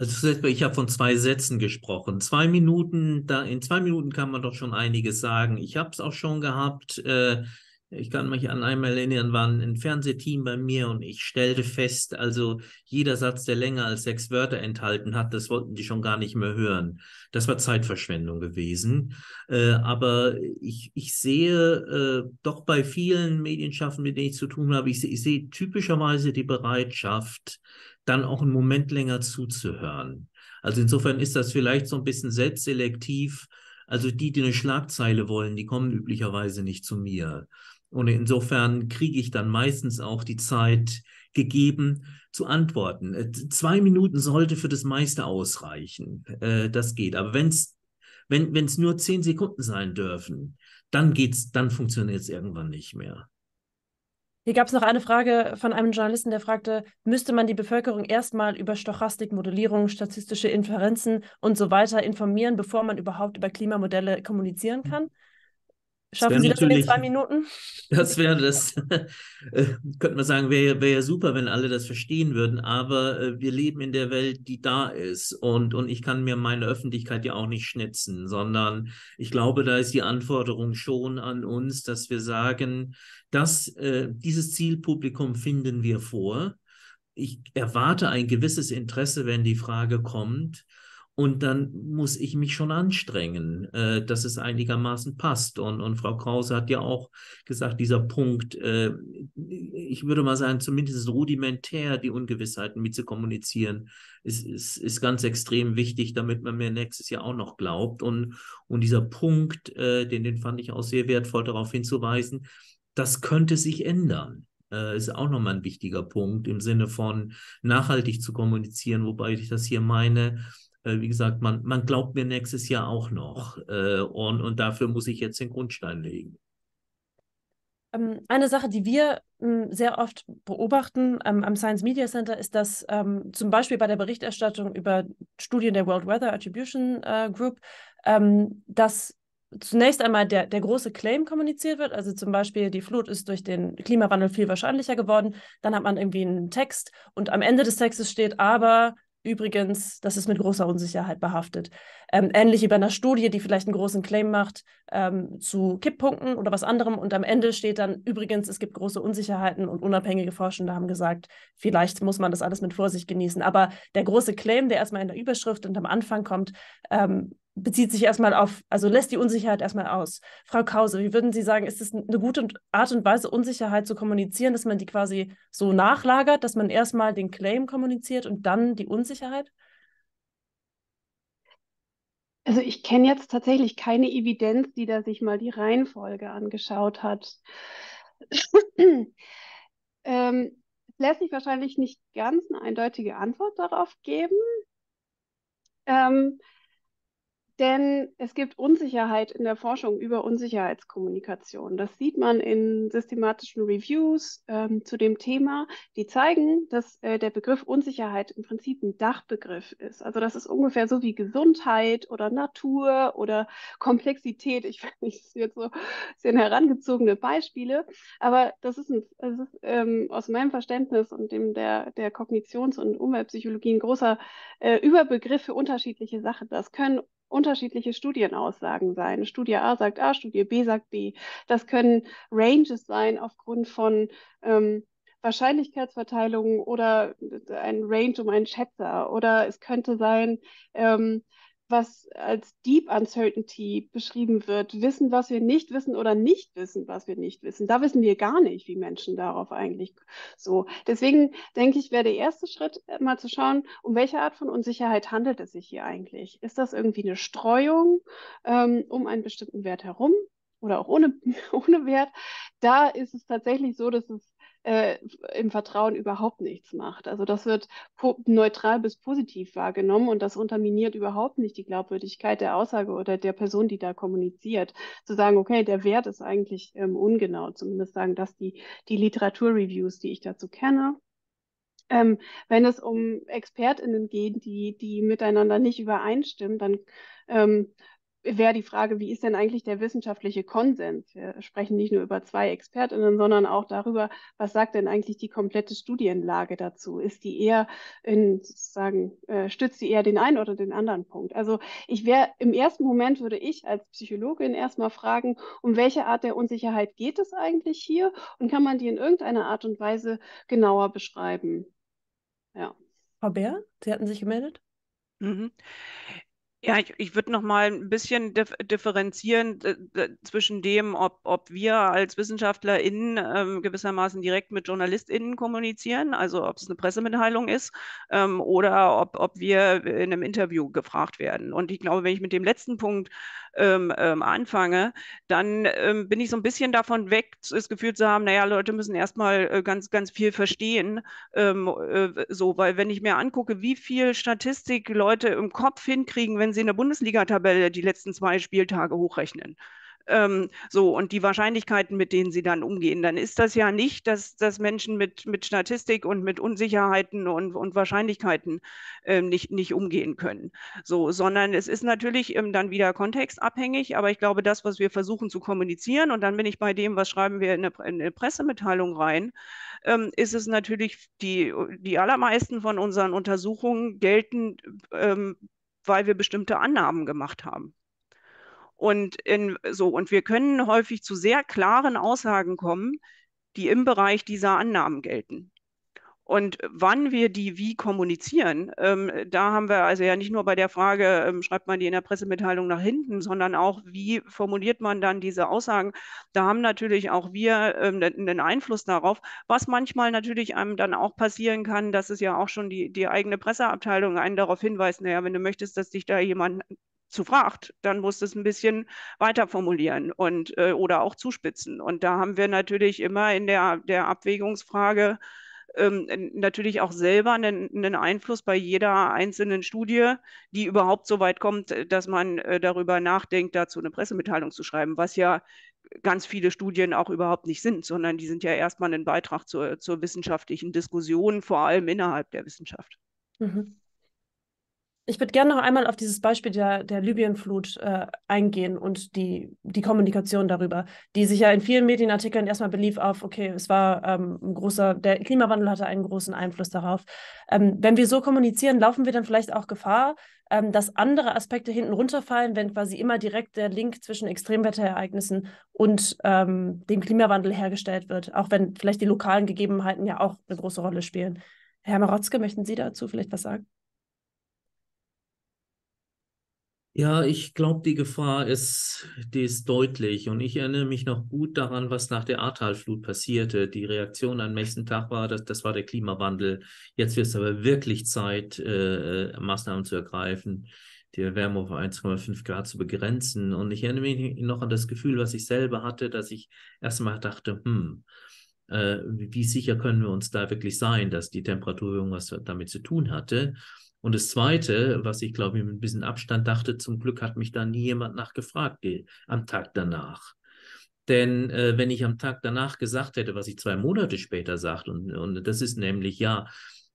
Also ich habe von zwei Sätzen gesprochen. Zwei Minuten, da in zwei Minuten kann man doch schon einiges sagen. Ich habe es auch schon gehabt. Äh, ich kann mich an einmal erinnern, war ein Fernsehteam bei mir und ich stellte fest, also jeder Satz, der länger als sechs Wörter enthalten hat, das wollten die schon gar nicht mehr hören. Das war Zeitverschwendung gewesen. Äh, aber ich, ich sehe äh, doch bei vielen Medienschaffen, mit denen ich zu tun habe, ich, ich sehe typischerweise die Bereitschaft, dann auch einen Moment länger zuzuhören. Also insofern ist das vielleicht so ein bisschen selbstselektiv. Also die, die eine Schlagzeile wollen, die kommen üblicherweise nicht zu mir. Und insofern kriege ich dann meistens auch die Zeit gegeben zu antworten. Äh, zwei Minuten sollte für das meiste ausreichen. Äh, das geht. Aber wenn's, wenn es nur zehn Sekunden sein dürfen, dann geht's, dann funktioniert es irgendwann nicht mehr. Hier gab es noch eine Frage von einem Journalisten, der fragte, müsste man die Bevölkerung erstmal über Stochastik, Modellierung, statistische Inferenzen und so weiter informieren, bevor man überhaupt über Klimamodelle kommunizieren kann? Mhm. Schaffen Sie das in den zwei Minuten? Das wäre das, äh, könnte man sagen, wäre wär super, wenn alle das verstehen würden, aber äh, wir leben in der Welt, die da ist und, und ich kann mir meine Öffentlichkeit ja auch nicht schnitzen, sondern ich glaube, da ist die Anforderung schon an uns, dass wir sagen, dass äh, dieses Zielpublikum finden wir vor. Ich erwarte ein gewisses Interesse, wenn die Frage kommt, und dann muss ich mich schon anstrengen, äh, dass es einigermaßen passt. Und, und Frau Krause hat ja auch gesagt, dieser Punkt, äh, ich würde mal sagen, zumindest rudimentär die Ungewissheiten mitzukommunizieren, ist, ist, ist ganz extrem wichtig, damit man mir nächstes Jahr auch noch glaubt. Und, und dieser Punkt, äh, den, den fand ich auch sehr wertvoll, darauf hinzuweisen, das könnte sich ändern äh, ist auch nochmal ein wichtiger Punkt im Sinne von nachhaltig zu kommunizieren, wobei ich das hier meine, äh, wie gesagt, man, man glaubt mir nächstes Jahr auch noch. Äh, und, und dafür muss ich jetzt den Grundstein legen. Ähm, eine Sache, die wir hm, sehr oft beobachten ähm, am Science Media Center, ist, dass ähm, zum Beispiel bei der Berichterstattung über Studien der World Weather Attribution äh, Group, dass zunächst einmal der, der große Claim kommuniziert wird, also zum Beispiel die Flut ist durch den Klimawandel viel wahrscheinlicher geworden, dann hat man irgendwie einen Text und am Ende des Textes steht aber Übrigens, das ist mit großer Unsicherheit behaftet. Ähm, ähnlich wie bei einer Studie, die vielleicht einen großen Claim macht ähm, zu Kipppunkten oder was anderem und am Ende steht dann, übrigens, es gibt große Unsicherheiten und unabhängige Forschende haben gesagt, vielleicht muss man das alles mit Vorsicht genießen. Aber der große Claim, der erstmal in der Überschrift und am Anfang kommt, ähm, bezieht sich erstmal auf, also lässt die Unsicherheit erstmal aus. Frau Kause, wie würden Sie sagen, ist es eine gute Art und Weise, Unsicherheit zu kommunizieren, dass man die quasi so nachlagert, dass man erstmal den Claim kommuniziert und dann die Unsicherheit? Also ich kenne jetzt tatsächlich keine Evidenz, die da sich mal die Reihenfolge angeschaut hat. ähm, lässt sich wahrscheinlich nicht ganz eine eindeutige Antwort darauf geben. Ähm, denn es gibt Unsicherheit in der Forschung über Unsicherheitskommunikation. Das sieht man in systematischen Reviews ähm, zu dem Thema, die zeigen, dass äh, der Begriff Unsicherheit im Prinzip ein Dachbegriff ist. Also das ist ungefähr so wie Gesundheit oder Natur oder Komplexität. Ich finde, das ist jetzt so sind herangezogene Beispiele, aber das ist, ein, das ist ähm, aus meinem Verständnis und dem der, der Kognitions- und Umweltpsychologie ein großer äh, Überbegriff für unterschiedliche Sachen. Das können unterschiedliche Studienaussagen sein. Studie A sagt A, Studie B sagt B. Das können Ranges sein aufgrund von ähm, Wahrscheinlichkeitsverteilungen oder äh, ein Range um einen Schätzer. Oder es könnte sein, ähm, was als Deep Uncertainty beschrieben wird, wissen, was wir nicht wissen oder nicht wissen, was wir nicht wissen. Da wissen wir gar nicht, wie Menschen darauf eigentlich so. Deswegen denke ich, wäre der erste Schritt, äh, mal zu schauen, um welche Art von Unsicherheit handelt es sich hier eigentlich? Ist das irgendwie eine Streuung ähm, um einen bestimmten Wert herum? Oder auch ohne, ohne Wert, da ist es tatsächlich so, dass es äh, im Vertrauen überhaupt nichts macht. Also das wird neutral bis positiv wahrgenommen und das unterminiert überhaupt nicht die Glaubwürdigkeit der Aussage oder der Person, die da kommuniziert. Zu sagen, okay, der Wert ist eigentlich ähm, ungenau. Zumindest sagen das die, die Literaturreviews, die ich dazu kenne. Ähm, wenn es um ExpertInnen geht, die, die miteinander nicht übereinstimmen, dann ähm, wäre die Frage, wie ist denn eigentlich der wissenschaftliche Konsens? Wir sprechen nicht nur über zwei Expertinnen, sondern auch darüber, was sagt denn eigentlich die komplette Studienlage dazu? Ist die eher in, sozusagen, äh, stützt die eher den einen oder den anderen Punkt? Also ich wäre im ersten Moment würde ich als Psychologin erstmal fragen, um welche Art der Unsicherheit geht es eigentlich hier und kann man die in irgendeiner Art und Weise genauer beschreiben? Ja. Frau Bär, Sie hatten sich gemeldet? Mhm. Ja, ich, ich würde noch mal ein bisschen dif differenzieren zwischen dem, ob, ob wir als WissenschaftlerInnen ähm, gewissermaßen direkt mit JournalistInnen kommunizieren, also ob es eine Pressemitteilung ist ähm, oder ob, ob wir in einem Interview gefragt werden. Und ich glaube, wenn ich mit dem letzten Punkt ähm, ähm anfange, dann ähm, bin ich so ein bisschen davon weg, das Gefühl zu haben, naja, Leute müssen erstmal äh, ganz, ganz viel verstehen. Ähm, äh, so, weil wenn ich mir angucke, wie viel Statistik Leute im Kopf hinkriegen, wenn wenn Sie eine Bundesliga-Tabelle die letzten zwei Spieltage hochrechnen, ähm, so und die Wahrscheinlichkeiten, mit denen sie dann umgehen, dann ist das ja nicht, dass, dass Menschen mit, mit Statistik und mit Unsicherheiten und, und Wahrscheinlichkeiten ähm, nicht, nicht umgehen können. So, sondern es ist natürlich ähm, dann wieder kontextabhängig, aber ich glaube, das, was wir versuchen zu kommunizieren, und dann bin ich bei dem, was schreiben wir in eine, in eine Pressemitteilung rein, ähm, ist es natürlich, die, die allermeisten von unseren Untersuchungen gelten ähm, weil wir bestimmte Annahmen gemacht haben. Und in, so, und wir können häufig zu sehr klaren Aussagen kommen, die im Bereich dieser Annahmen gelten. Und wann wir die wie kommunizieren, ähm, da haben wir also ja nicht nur bei der Frage, ähm, schreibt man die in der Pressemitteilung nach hinten, sondern auch, wie formuliert man dann diese Aussagen. Da haben natürlich auch wir ähm, einen Einfluss darauf, was manchmal natürlich einem dann auch passieren kann, dass es ja auch schon die, die eigene Presseabteilung einen darauf hinweist, naja, wenn du möchtest, dass dich da jemand zu fragt, dann musst du es ein bisschen weiter formulieren und äh, oder auch zuspitzen. Und da haben wir natürlich immer in der, der Abwägungsfrage ähm, natürlich auch selber einen, einen, Einfluss bei jeder einzelnen Studie, die überhaupt so weit kommt, äh, dass man äh, darüber nachdenkt, dazu eine Pressemitteilung zu schreiben, was ja äh, ganz viele Studien auch überhaupt nicht sind, sondern die sind ja erstmal ein Beitrag zur, zur wissenschaftlichen Diskussion, vor allem innerhalb der Wissenschaft. Mhm. Ich würde gerne noch einmal auf dieses Beispiel der, der Libyen-Flut äh, eingehen und die, die Kommunikation darüber, die sich ja in vielen Medienartikeln erstmal belief auf, okay, es war ähm, ein großer, der Klimawandel hatte einen großen Einfluss darauf. Ähm, wenn wir so kommunizieren, laufen wir dann vielleicht auch Gefahr, ähm, dass andere Aspekte hinten runterfallen, wenn quasi immer direkt der Link zwischen Extremwetterereignissen und ähm, dem Klimawandel hergestellt wird, auch wenn vielleicht die lokalen Gegebenheiten ja auch eine große Rolle spielen. Herr Marotzke, möchten Sie dazu vielleicht was sagen? Ja, ich glaube, die Gefahr ist, die ist deutlich. Und ich erinnere mich noch gut daran, was nach der Ahrtalflut passierte. Die Reaktion am nächsten Tag war, das, das war der Klimawandel. Jetzt wird es aber wirklich Zeit, äh, äh Maßnahmen zu ergreifen, die Erwärmung auf 1,5 Grad zu begrenzen. Und ich erinnere mich noch an das Gefühl, was ich selber hatte, dass ich erstmal dachte, hm, äh, wie sicher können wir uns da wirklich sein, dass die Temperatur irgendwas damit zu tun hatte. Und das Zweite, was ich glaube, ich mit ein bisschen Abstand dachte, zum Glück hat mich da nie jemand nachgefragt am Tag danach. Denn äh, wenn ich am Tag danach gesagt hätte, was ich zwei Monate später sagte, und, und das ist nämlich, ja,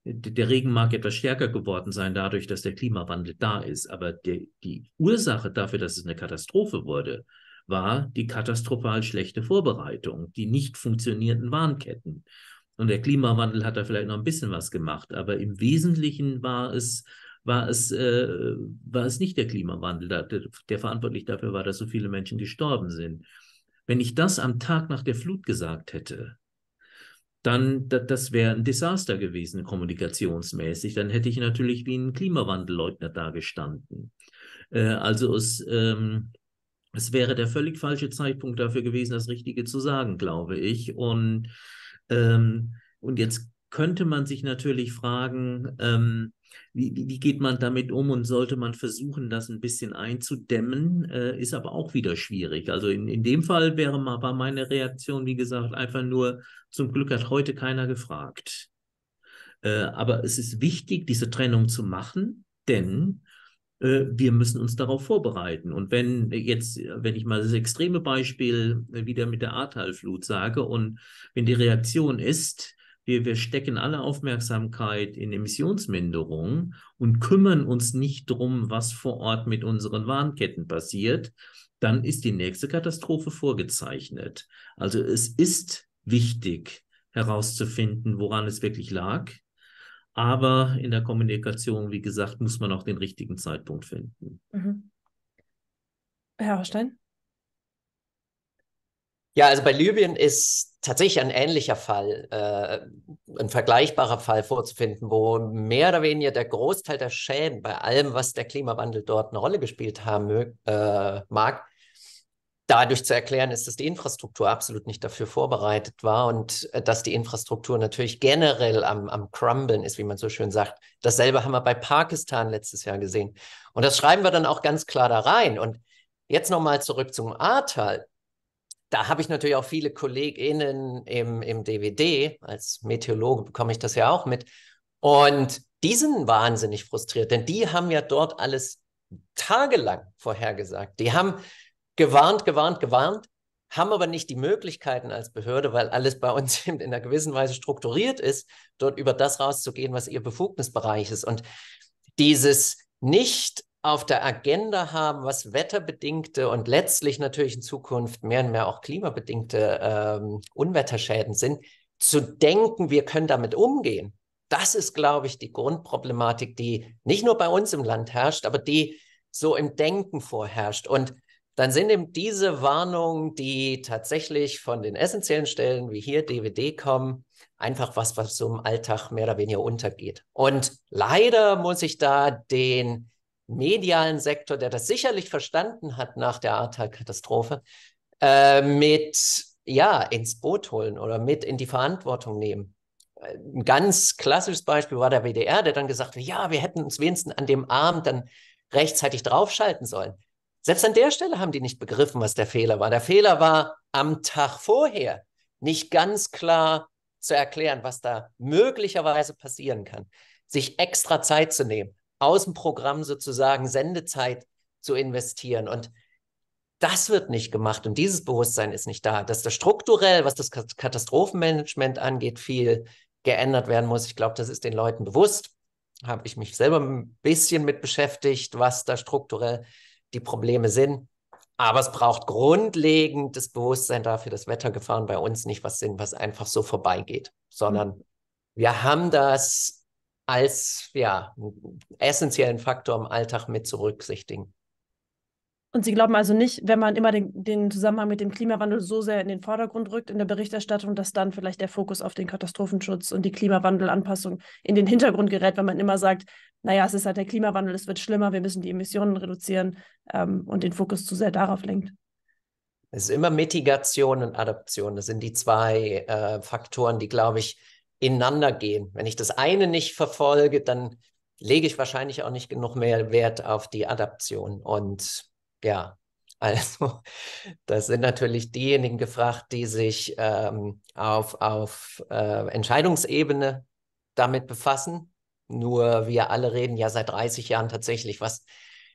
der Regen mag etwas stärker geworden sein dadurch, dass der Klimawandel da ist, aber die, die Ursache dafür, dass es eine Katastrophe wurde, war die katastrophal schlechte Vorbereitung, die nicht funktionierenden Warnketten. Und der Klimawandel hat da vielleicht noch ein bisschen was gemacht, aber im Wesentlichen war es, war es, äh, war es nicht der Klimawandel, der, der verantwortlich dafür war, dass so viele Menschen gestorben sind. Wenn ich das am Tag nach der Flut gesagt hätte, dann das wäre ein Desaster gewesen, kommunikationsmäßig. Dann hätte ich natürlich wie ein Klimawandelleugner dagestanden. Äh, also es, ähm, es wäre der völlig falsche Zeitpunkt dafür gewesen, das Richtige zu sagen, glaube ich. Und ähm, und jetzt könnte man sich natürlich fragen, ähm, wie, wie, geht man damit um und sollte man versuchen, das ein bisschen einzudämmen, äh, ist aber auch wieder schwierig. Also in, in dem Fall wäre mal bei meiner Reaktion, wie gesagt, einfach nur, zum Glück hat heute keiner gefragt. Äh, aber es ist wichtig, diese Trennung zu machen, denn äh, wir müssen uns darauf vorbereiten. Und wenn äh, jetzt, äh, wenn ich mal das extreme Beispiel wieder mit der Ahrtalflut sage und wenn die Reaktion ist, wir, wir stecken alle Aufmerksamkeit in Emissionsminderung und kümmern uns nicht drum, was vor Ort mit unseren Warnketten passiert, dann ist die nächste Katastrophe vorgezeichnet. Also es ist wichtig herauszufinden, woran es wirklich lag aber in der Kommunikation, wie gesagt, muss man auch den richtigen Zeitpunkt finden. Mhm. Herr Horstein? Ja, also bei Libyen ist tatsächlich ein ähnlicher Fall, äh, ein vergleichbarer Fall vorzufinden, wo mehr oder weniger der Großteil der Schäden bei allem, was der Klimawandel dort eine Rolle gespielt haben äh, mag, dadurch zu erklären ist, dass die Infrastruktur absolut nicht dafür vorbereitet war und äh, dass die Infrastruktur natürlich generell am, am Crumblen ist, wie man so schön sagt. Dasselbe haben wir bei Pakistan letztes Jahr gesehen. Und das schreiben wir dann auch ganz klar da rein. Und jetzt nochmal zurück zum Ahrtal. Da habe ich natürlich auch viele KollegInnen im, im DWD. Als Meteorologe bekomme ich das ja auch mit. Und die sind wahnsinnig frustriert, denn die haben ja dort alles tagelang vorhergesagt. Die haben gewarnt, gewarnt, gewarnt, haben aber nicht die Möglichkeiten als Behörde, weil alles bei uns in einer gewissen Weise strukturiert ist, dort über das rauszugehen, was ihr Befugnisbereich ist. Und dieses nicht auf der Agenda haben, was wetterbedingte und letztlich natürlich in Zukunft mehr und mehr auch klimabedingte ähm, Unwetterschäden sind, zu denken, wir können damit umgehen. Das ist, glaube ich, die Grundproblematik, die nicht nur bei uns im Land herrscht, aber die so im Denken vorherrscht. Und dann sind eben diese Warnungen, die tatsächlich von den essentiellen Stellen wie hier DVD kommen, einfach was, was so im Alltag mehr oder weniger untergeht. Und leider muss ich da den medialen Sektor, der das sicherlich verstanden hat nach der Ahrtal-Katastrophe, äh, mit ja ins Boot holen oder mit in die Verantwortung nehmen. Äh, ein ganz klassisches Beispiel war der WDR, der dann gesagt hat, ja, wir hätten uns wenigstens an dem Abend dann rechtzeitig draufschalten sollen. Selbst an der Stelle haben die nicht begriffen, was der Fehler war. Der Fehler war am Tag vorher nicht ganz klar zu erklären, was da möglicherweise passieren kann. Sich extra Zeit zu nehmen, aus dem Programm sozusagen Sendezeit zu investieren. Und das wird nicht gemacht und dieses Bewusstsein ist nicht da. Dass das strukturell, was das Katastrophenmanagement angeht, viel geändert werden muss. Ich glaube, das ist den Leuten bewusst. Habe ich mich selber ein bisschen mit beschäftigt, was da strukturell die Probleme sind. Aber es braucht grundlegendes Bewusstsein dafür, dass Wettergefahren bei uns nicht was sind, was einfach so vorbeigeht, sondern mhm. wir haben das als ja, essentiellen Faktor im Alltag mit zu berücksichtigen. Und Sie glauben also nicht, wenn man immer den, den, Zusammenhang mit dem Klimawandel so sehr in den Vordergrund rückt in der Berichterstattung, dass dann vielleicht der Fokus auf den Katastrophenschutz und die Klimawandelanpassung in den Hintergrund gerät, wenn man immer sagt, naja, es ist halt der Klimawandel, es wird schlimmer, wir müssen die Emissionen reduzieren ähm, und den Fokus zu sehr darauf lenkt. Es ist immer Mitigation und Adaption. Das sind die zwei äh, Faktoren, die, glaube ich, ineinander gehen. Wenn ich das eine nicht verfolge, dann lege ich wahrscheinlich auch nicht genug mehr Wert auf die Adaption. Und ja, also das sind natürlich diejenigen gefragt, die sich ähm, auf, auf äh, Entscheidungsebene damit befassen. Nur wir alle reden ja seit 30 Jahren tatsächlich, was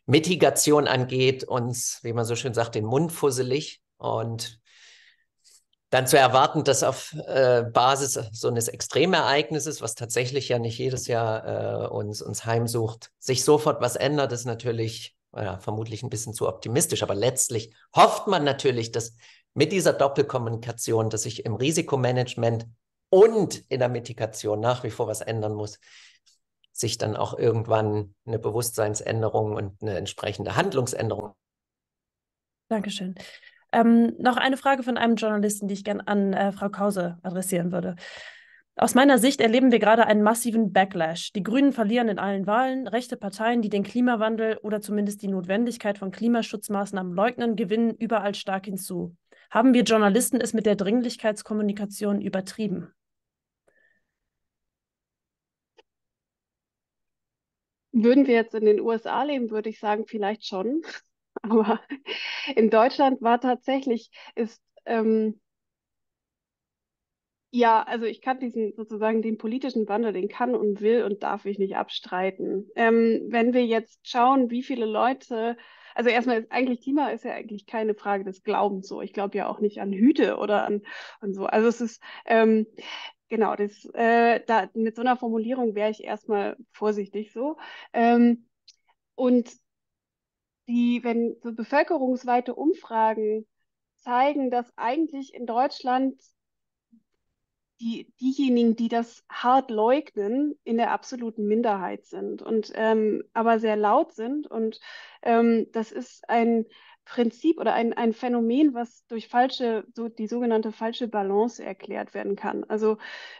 Mitigation angeht, uns, wie man so schön sagt, den Mund fusselig. Und dann zu erwarten, dass auf äh, Basis so eines Extremereignisses, was tatsächlich ja nicht jedes Jahr äh, uns, uns heimsucht, sich sofort was ändert, ist natürlich ja, vermutlich ein bisschen zu optimistisch, aber letztlich hofft man natürlich, dass mit dieser Doppelkommunikation, dass sich im Risikomanagement und in der Mitigation nach wie vor was ändern muss, sich dann auch irgendwann eine Bewusstseinsänderung und eine entsprechende Handlungsänderung. Dankeschön. Ähm, noch eine Frage von einem Journalisten, die ich gerne an äh, Frau Kause adressieren würde. Aus meiner Sicht erleben wir gerade einen massiven Backlash. Die Grünen verlieren in allen Wahlen, rechte Parteien, die den Klimawandel oder zumindest die Notwendigkeit von Klimaschutzmaßnahmen leugnen, gewinnen überall stark hinzu. Haben wir Journalisten es mit der Dringlichkeitskommunikation übertrieben? Würden wir jetzt in den USA leben, würde ich sagen, vielleicht schon. Aber in Deutschland war tatsächlich, ist ähm, ja, also ich kann diesen sozusagen den politischen Wandel, den kann und will und darf ich nicht abstreiten. Ähm, wenn wir jetzt schauen, wie viele Leute, also erstmal ist eigentlich Klima ist ja eigentlich keine Frage des Glaubens so. Ich glaube ja auch nicht an Hüte oder an, und so. Also es ist ähm, genau das. Äh, da, mit so einer Formulierung wäre ich erstmal vorsichtig so. Ähm, und die, wenn so bevölkerungsweite Umfragen zeigen, dass eigentlich in Deutschland die, diejenigen, die das hart leugnen, in der absoluten Minderheit sind und ähm, aber sehr laut sind. Und ähm, das ist ein Prinzip oder ein, ein Phänomen, was durch falsche, so die sogenannte falsche Balance erklärt werden kann. Also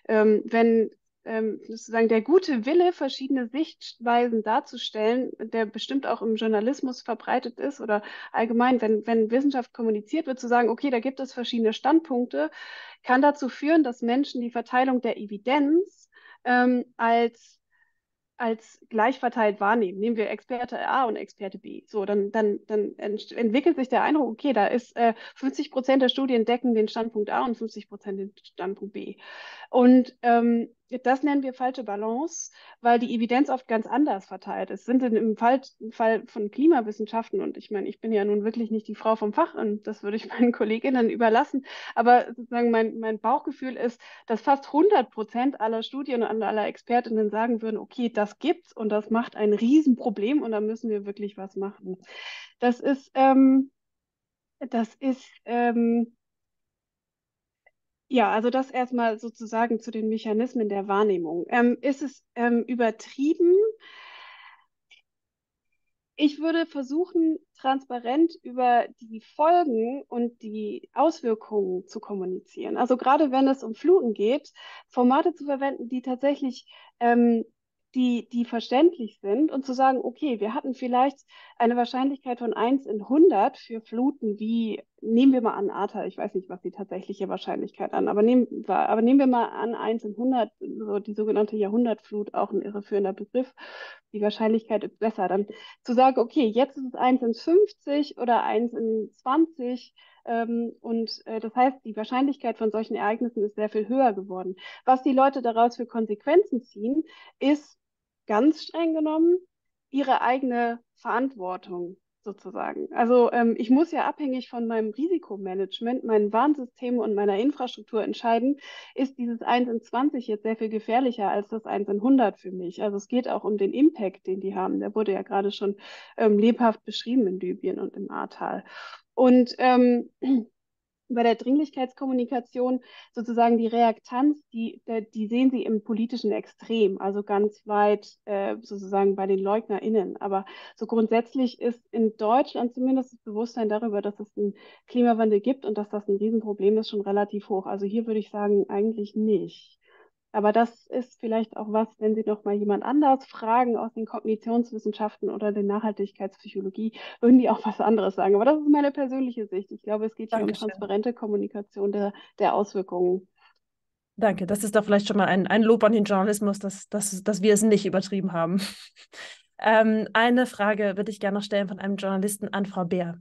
ähm, wenn ähm, sozusagen der gute Wille, verschiedene Sichtweisen darzustellen, der bestimmt auch im Journalismus verbreitet ist oder allgemein, wenn, wenn Wissenschaft kommuniziert wird, zu sagen, okay, da gibt es verschiedene Standpunkte, kann dazu führen, dass Menschen die Verteilung der Evidenz ähm, als als gleich verteilt wahrnehmen. Nehmen wir Experte A und Experte B. So, dann, dann, dann ent entwickelt sich der Eindruck, okay, da ist äh, 50 Prozent der Studien decken den Standpunkt A und 50 Prozent den Standpunkt B. Und ähm, das nennen wir falsche Balance, weil die Evidenz oft ganz anders verteilt ist. Sind denn im Fall, Fall von Klimawissenschaften, und ich meine, ich bin ja nun wirklich nicht die Frau vom Fach und das würde ich meinen Kolleginnen überlassen, aber sozusagen mein, mein Bauchgefühl ist, dass fast 100 Prozent aller Studien und aller Expertinnen sagen würden, okay, das gibt's und das macht ein Riesenproblem und da müssen wir wirklich was machen. Das ist, ähm, das ist, ähm, ja, also das erstmal sozusagen zu den Mechanismen der Wahrnehmung. Ähm, ist es ähm, übertrieben? Ich würde versuchen, transparent über die Folgen und die Auswirkungen zu kommunizieren. Also gerade wenn es um Fluten geht, Formate zu verwenden, die tatsächlich ähm, die, die verständlich sind und zu sagen, okay, wir hatten vielleicht eine Wahrscheinlichkeit von 1 in 100 für Fluten wie, nehmen wir mal an Arta, ich weiß nicht, was die tatsächliche Wahrscheinlichkeit an, aber nehmen, aber nehmen wir mal an 1 in 100, so die sogenannte Jahrhundertflut, auch ein irreführender Begriff, die Wahrscheinlichkeit ist besser. Dann zu sagen, okay, jetzt ist es 1 in 50 oder 1 in 20, ähm, und äh, das heißt, die Wahrscheinlichkeit von solchen Ereignissen ist sehr viel höher geworden. Was die Leute daraus für Konsequenzen ziehen, ist ganz streng genommen ihre eigene Verantwortung sozusagen. Also ähm, ich muss ja abhängig von meinem Risikomanagement, meinen Warnsystemen und meiner Infrastruktur entscheiden, ist dieses 1 in 20 jetzt sehr viel gefährlicher als das 1 in 100 für mich. Also es geht auch um den Impact, den die haben. Der wurde ja gerade schon ähm, lebhaft beschrieben in Libyen und im Ahrtal. Und ähm, bei der Dringlichkeitskommunikation sozusagen die Reaktanz, die, die sehen Sie im politischen Extrem, also ganz weit äh, sozusagen bei den LeugnerInnen. Aber so grundsätzlich ist in Deutschland zumindest das Bewusstsein darüber, dass es einen Klimawandel gibt und dass das ein Riesenproblem ist, schon relativ hoch. Also hier würde ich sagen, eigentlich nicht. Aber das ist vielleicht auch was, wenn Sie noch mal jemand anders fragen aus den Kognitionswissenschaften oder der Nachhaltigkeitspsychologie, würden die auch was anderes sagen. Aber das ist meine persönliche Sicht. Ich glaube, es geht hier um transparente Kommunikation der, der Auswirkungen. Danke, das ist doch vielleicht schon mal ein, ein Lob an den Journalismus, dass, dass, dass wir es nicht übertrieben haben. ähm, eine Frage würde ich gerne noch stellen von einem Journalisten an Frau Beer.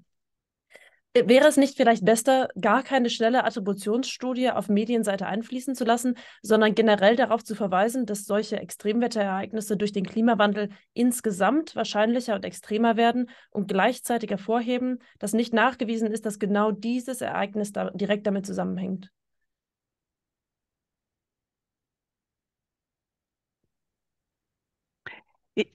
Wäre es nicht vielleicht besser, gar keine schnelle Attributionsstudie auf Medienseite einfließen zu lassen, sondern generell darauf zu verweisen, dass solche Extremwetterereignisse durch den Klimawandel insgesamt wahrscheinlicher und extremer werden und gleichzeitig hervorheben, dass nicht nachgewiesen ist, dass genau dieses Ereignis da direkt damit zusammenhängt?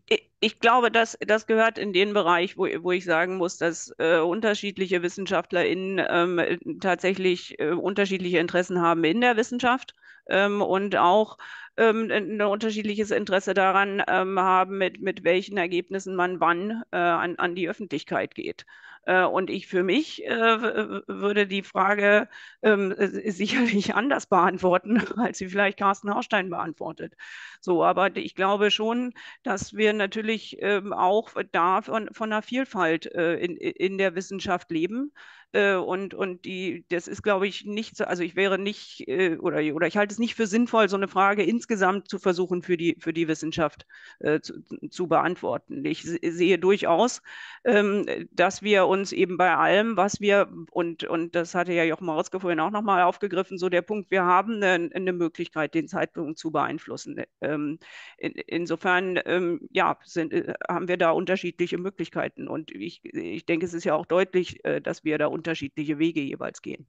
Ich, ich glaube, das, das gehört in den Bereich, wo, wo ich sagen muss, dass äh, unterschiedliche WissenschaftlerInnen ähm, tatsächlich äh, unterschiedliche Interessen haben in der Wissenschaft ähm, und auch ähm, ein unterschiedliches Interesse daran ähm, haben, mit, mit welchen Ergebnissen man wann äh, an, an die Öffentlichkeit geht. Äh, und ich für mich äh, würde die Frage ähm, äh, sicherlich anders beantworten, als sie vielleicht Carsten Haarstein beantwortet. So, aber ich glaube schon, dass wir natürlich ähm, auch da von, von einer Vielfalt in, in der Wissenschaft leben. Äh, und, und die, das ist, glaube ich, nicht so, also ich wäre nicht, äh, oder, oder ich halte es nicht für sinnvoll, so eine Frage insgesamt zu versuchen, für die, für die Wissenschaft äh, zu, zu, beantworten. Ich sehe durchaus, ähm, dass wir uns eben bei allem, was wir, und, und das hatte ja Jochen Mautzke vorhin auch nochmal aufgegriffen, so der Punkt, wir haben eine, eine Möglichkeit, den Zeitpunkt zu beeinflussen. Äh, ähm, in, insofern, ähm, ja, sind, äh, haben wir da unterschiedliche Möglichkeiten. Und ich, ich denke, es ist ja auch deutlich, äh, dass wir da unterschiedliche unterschiedliche Wege jeweils gehen.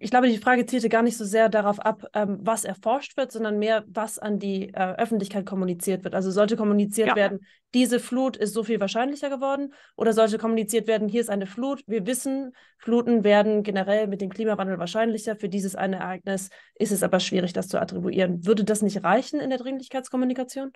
Ich glaube, die Frage zielte gar nicht so sehr darauf ab, ähm, was erforscht wird, sondern mehr, was an die äh, Öffentlichkeit kommuniziert wird. Also sollte kommuniziert ja. werden, diese Flut ist so viel wahrscheinlicher geworden, oder sollte kommuniziert werden, hier ist eine Flut. Wir wissen, Fluten werden generell mit dem Klimawandel wahrscheinlicher. Für dieses eine Ereignis ist es aber schwierig, das zu attribuieren. Würde das nicht reichen in der Dringlichkeitskommunikation?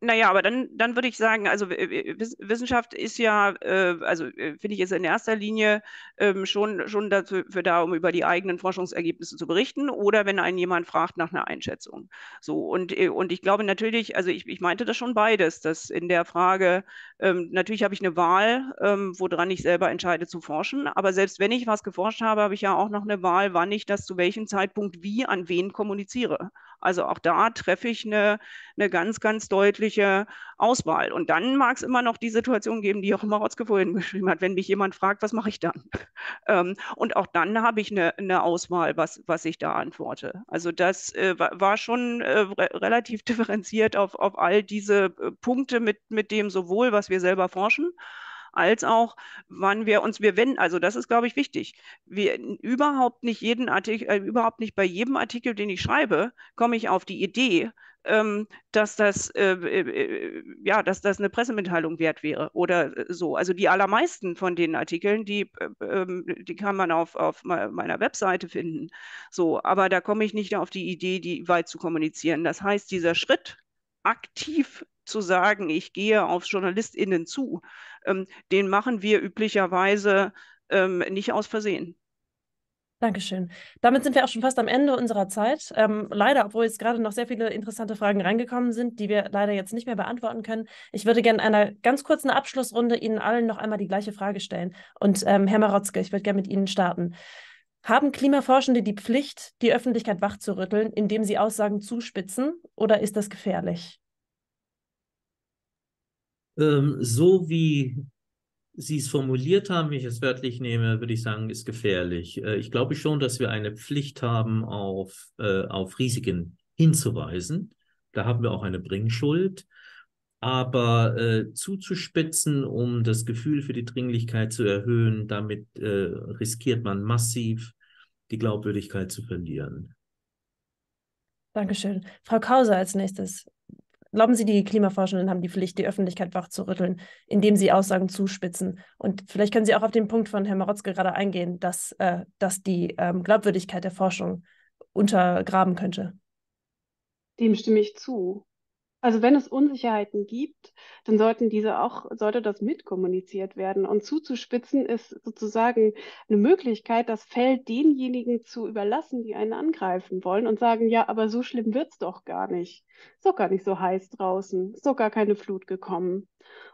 Naja, aber dann, dann würde ich sagen, also Wissenschaft ist ja, äh, also äh, finde ich, ist in erster Linie ähm, schon, schon dafür da, um über die eigenen Forschungsergebnisse zu berichten oder wenn einen jemand fragt nach einer Einschätzung. So, und, äh, und ich glaube natürlich, also ich, ich meinte das schon beides, dass in der Frage, ähm, natürlich habe ich eine Wahl, ähm, woran ich selber entscheide zu forschen, aber selbst wenn ich was geforscht habe, habe ich ja auch noch eine Wahl, wann ich das zu welchem Zeitpunkt wie an wen kommuniziere. Also auch da treffe ich eine, eine ganz, ganz deutliche Auswahl. Und dann mag es immer noch die Situation geben, die auch immer Rotzke vorhin geschrieben hat, wenn mich jemand fragt, was mache ich dann? Ähm, und auch dann habe ich eine, eine Auswahl, was, was ich da antworte. Also das äh, war schon äh, re relativ differenziert auf, auf all diese äh, Punkte mit, mit dem sowohl, was wir selber forschen, als auch, wann wir uns, wir wenden, also das ist, glaube ich, wichtig. Wir überhaupt nicht jeden Artikel, äh, überhaupt nicht bei jedem Artikel, den ich schreibe, komme ich auf die Idee, ähm, dass das äh, äh, äh ja, dass das eine Pressemitteilung wert wäre oder äh, so. Also die allermeisten von den Artikeln, die, äh, ähm, die kann man auf, auf meiner Webseite finden. So, aber da komme ich nicht auf die Idee, die weit zu kommunizieren. Das heißt, dieser Schritt aktiv zu sagen, ich gehe auf JournalistInnen zu, ähm, den machen wir üblicherweise ähm, nicht aus Versehen. Dankeschön. Damit sind wir auch schon fast am Ende unserer Zeit. Ähm, leider, obwohl jetzt gerade noch sehr viele interessante Fragen reingekommen sind, die wir leider jetzt nicht mehr beantworten können. Ich würde gerne in einer ganz kurzen Abschlussrunde Ihnen allen noch einmal die gleiche Frage stellen. Und ähm, Herr Marotzke, ich würde gerne mit Ihnen starten. Haben Klimaforschende die Pflicht, die Öffentlichkeit wachzurütteln, indem sie Aussagen zuspitzen, oder ist das gefährlich? ähm, so wie Sie es formuliert haben, wenn ich es wörtlich nehme, würde ich sagen, ist gefährlich. Äh, ich glaube schon, dass wir eine Pflicht haben, auf, äh, auf Risiken hinzuweisen. Da haben wir auch eine Bringschuld. Aber äh, zuzuspitzen, um das Gefühl für die Dringlichkeit zu erhöhen, damit äh, riskiert man massiv die Glaubwürdigkeit zu verlieren. Dankeschön. Frau Kauser als nächstes. Glauben Sie, die Klimaforschenden haben die Pflicht, die Öffentlichkeit wachzurütteln, indem sie Aussagen zuspitzen? Und vielleicht können Sie auch auf den Punkt von Herrn Marotzke gerade eingehen, dass, äh, dass die ähm, Glaubwürdigkeit der Forschung untergraben könnte. Dem stimme ich zu. Also wenn es Unsicherheiten gibt, dann sollten diese auch, sollte das mitkommuniziert werden. Und zuzuspitzen ist sozusagen eine Möglichkeit, das Feld denjenigen zu überlassen, die einen angreifen wollen und sagen, ja, aber so schlimm wird's doch gar nicht. Ist doch gar nicht so heiß draußen. Ist doch gar keine Flut gekommen.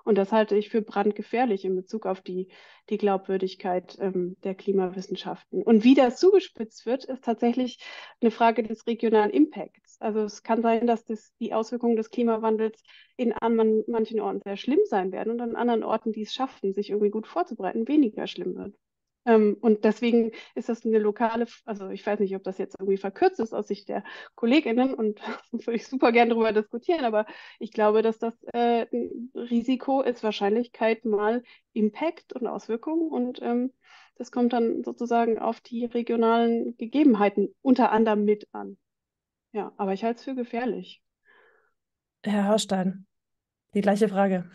Und das halte ich für brandgefährlich in Bezug auf die, die Glaubwürdigkeit ähm, der Klimawissenschaften. Und wie das zugespitzt wird, ist tatsächlich eine Frage des regionalen Impacts. Also es kann sein, dass das, die Auswirkungen des Klimawandels in an manchen Orten sehr schlimm sein werden und an anderen Orten, die es schaffen, sich irgendwie gut vorzubereiten, weniger schlimm wird. Ähm, und deswegen ist das eine lokale, also ich weiß nicht, ob das jetzt irgendwie verkürzt ist aus Sicht der KollegInnen und würde ich super gerne darüber diskutieren, aber ich glaube, dass das äh, Risiko ist Wahrscheinlichkeit mal Impact und Auswirkungen und ähm, das kommt dann sozusagen auf die regionalen Gegebenheiten unter anderem mit an. Ja, aber ich halte es für gefährlich. Herr Horstein, die gleiche Frage.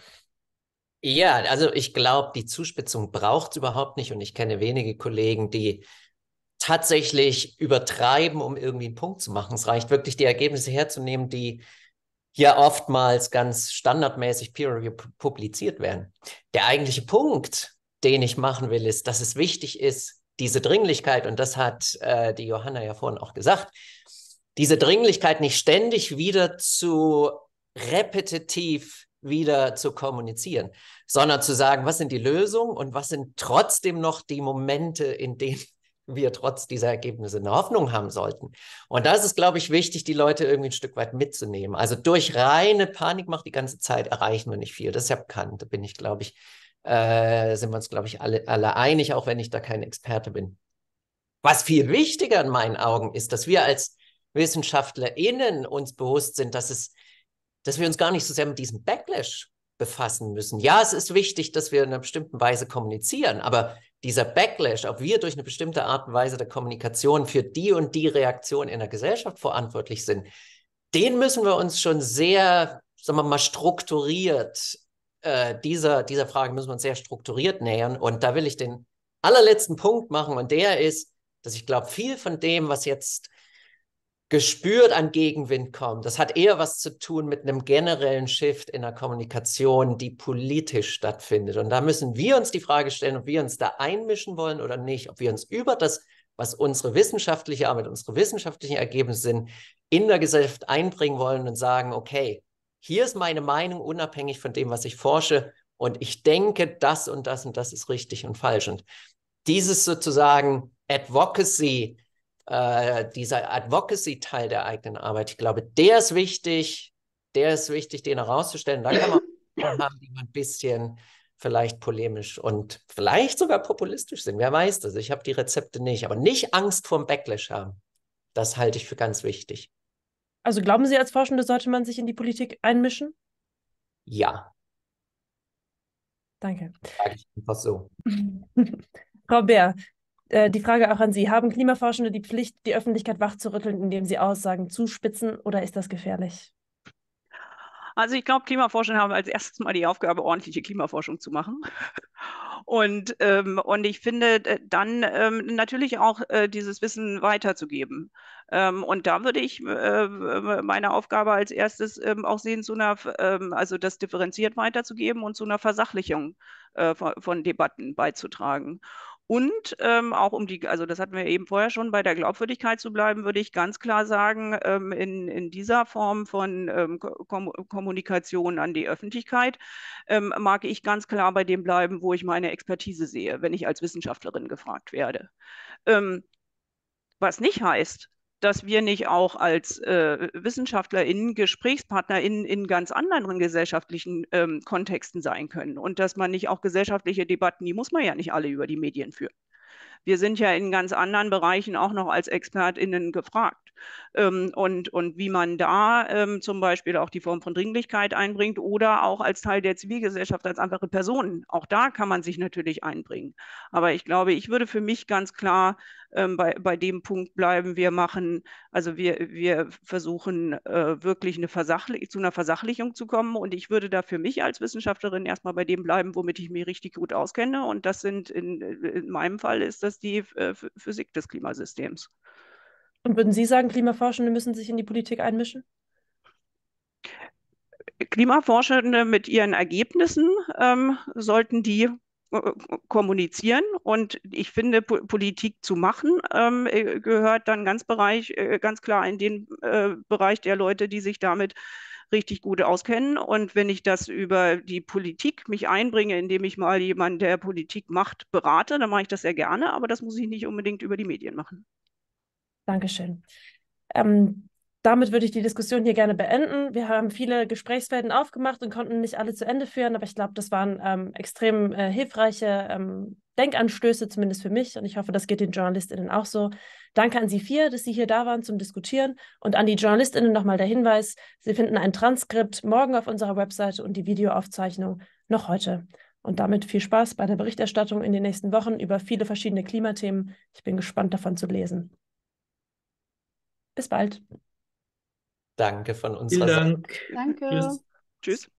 Ja, also ich glaube, die Zuspitzung braucht es überhaupt nicht und ich kenne wenige Kollegen, die tatsächlich übertreiben, um irgendwie einen Punkt zu machen. Es reicht wirklich, die Ergebnisse herzunehmen, die ja oftmals ganz standardmäßig peer publiziert werden. Der eigentliche Punkt, den ich machen will, ist, dass es wichtig ist, diese Dringlichkeit, und das hat äh, die Johanna ja vorhin auch gesagt, diese Dringlichkeit nicht ständig wieder zu repetitiv wieder zu kommunizieren, sondern zu sagen, was sind die Lösungen und was sind trotzdem noch die Momente, in denen wir trotz dieser Ergebnisse eine Hoffnung haben sollten. Und das ist, glaube ich, wichtig, die Leute irgendwie ein Stück weit mitzunehmen. Also durch reine Panik macht die ganze Zeit erreichen wir nicht viel. Das ist ja bekannt. Da bin ich, glaube ich, äh, sind wir uns, glaube ich, alle, alle einig, auch wenn ich da kein Experte bin. Was viel wichtiger in meinen Augen ist, dass wir als WissenschaftlerInnen uns bewusst sind, dass es, dass wir uns gar nicht so sehr mit diesem Backlash befassen müssen. Ja, es ist wichtig, dass wir in einer bestimmten Weise kommunizieren, aber dieser Backlash, ob wir durch eine bestimmte Art und Weise der Kommunikation für die und die Reaktion in der Gesellschaft verantwortlich sind, den müssen wir uns schon sehr, sagen wir mal, strukturiert, äh, dieser, dieser Frage müssen wir uns sehr strukturiert nähern. Und da will ich den allerletzten Punkt machen und der ist, dass ich glaube, viel von dem, was jetzt gespürt an Gegenwind kommt, Das hat eher was zu tun mit einem generellen Shift in der Kommunikation, die politisch stattfindet. Und da müssen wir uns die Frage stellen, ob wir uns da einmischen wollen oder nicht, ob wir uns über das, was unsere wissenschaftliche Arbeit, unsere wissenschaftlichen Ergebnisse sind, in der Gesellschaft einbringen wollen und sagen, okay, hier ist meine Meinung unabhängig von dem, was ich forsche. Und ich denke, das und das und das ist richtig und falsch. Und dieses sozusagen Advocacy, äh, dieser Advocacy-Teil der eigenen Arbeit, ich glaube, der ist wichtig, der ist wichtig, den herauszustellen. Da kann man haben, die ein bisschen vielleicht polemisch und vielleicht sogar populistisch sind. Wer weiß das? Ich habe die Rezepte nicht, aber nicht Angst vorm Backlash haben. Das halte ich für ganz wichtig. Also glauben Sie als Forschende, sollte man sich in die Politik einmischen? Ja. Danke. Sag ich einfach so. Frau Bär, äh, die Frage auch an Sie. Haben Klimaforschende die Pflicht, die Öffentlichkeit wachzurütteln, indem sie Aussagen zuspitzen oder ist das gefährlich? Also ich glaube, Klimaforschende haben als erstes mal die Aufgabe, ordentliche Klimaforschung zu machen. Und, ähm, und ich finde dann ähm, natürlich auch äh, dieses Wissen weiterzugeben. Ähm, und da würde ich äh, meine Aufgabe als erstes ähm, auch sehen, zu einer, ähm, also das differenziert weiterzugeben und zu einer Versachlichung äh, von, von, Debatten beizutragen. Und ähm, auch um die, also das hatten wir eben vorher schon, bei der Glaubwürdigkeit zu bleiben, würde ich ganz klar sagen, ähm, in, in dieser Form von ähm, Kom Kommunikation an die Öffentlichkeit ähm, mag ich ganz klar bei dem bleiben, wo ich meine Expertise sehe, wenn ich als Wissenschaftlerin gefragt werde. Ähm, was nicht heißt, dass wir nicht auch als äh, WissenschaftlerInnen, GesprächspartnerInnen in ganz anderen gesellschaftlichen ähm, Kontexten sein können und dass man nicht auch gesellschaftliche Debatten, die muss man ja nicht alle über die Medien führen. Wir sind ja in ganz anderen Bereichen auch noch als ExpertInnen gefragt. Ähm, und, und wie man da ähm, zum Beispiel auch die Form von Dringlichkeit einbringt oder auch als Teil der Zivilgesellschaft, als einfache Personen. Auch da kann man sich natürlich einbringen. Aber ich glaube, ich würde für mich ganz klar ähm, bei, bei dem Punkt bleiben. Wir machen, also wir, wir versuchen äh, wirklich eine zu einer Versachlichung zu kommen. Und ich würde da für mich als Wissenschaftlerin erstmal bei dem bleiben, womit ich mich richtig gut auskenne. Und das sind in, in meinem Fall ist das die äh, Physik des Klimasystems. Und würden Sie sagen, Klimaforschende müssen sich in die Politik einmischen? Klimaforschende mit ihren Ergebnissen ähm, sollten die äh, kommunizieren und ich finde, P Politik zu machen ähm, äh, gehört dann ganz, Bereich, äh, ganz klar in den äh, Bereich der Leute, die sich damit richtig gut auskennen. Und wenn ich das über die Politik mich einbringe, indem ich mal jemanden, der Politik macht, berate, dann mache ich das sehr gerne, aber das muss ich nicht unbedingt über die Medien machen. Dankeschön. Ähm, damit würde ich die Diskussion hier gerne beenden. Wir haben viele Gesprächsfelden aufgemacht und konnten nicht alle zu Ende führen, aber ich glaube, das waren ähm, extrem äh, hilfreiche ähm, Denkanstöße, zumindest für mich. Und ich hoffe, das geht den JournalistInnen auch so. Danke an Sie vier, dass Sie hier da waren zum Diskutieren. Und an die JournalistInnen nochmal der Hinweis: Sie finden ein Transkript morgen auf unserer Webseite und die Videoaufzeichnung noch heute. Und damit viel Spaß bei der Berichterstattung in den nächsten Wochen über viele verschiedene Klimathemen. Ich bin gespannt davon zu lesen. Bis bald. Danke von unserer Vielen Dank. Danke. Tschüss. Tschüss.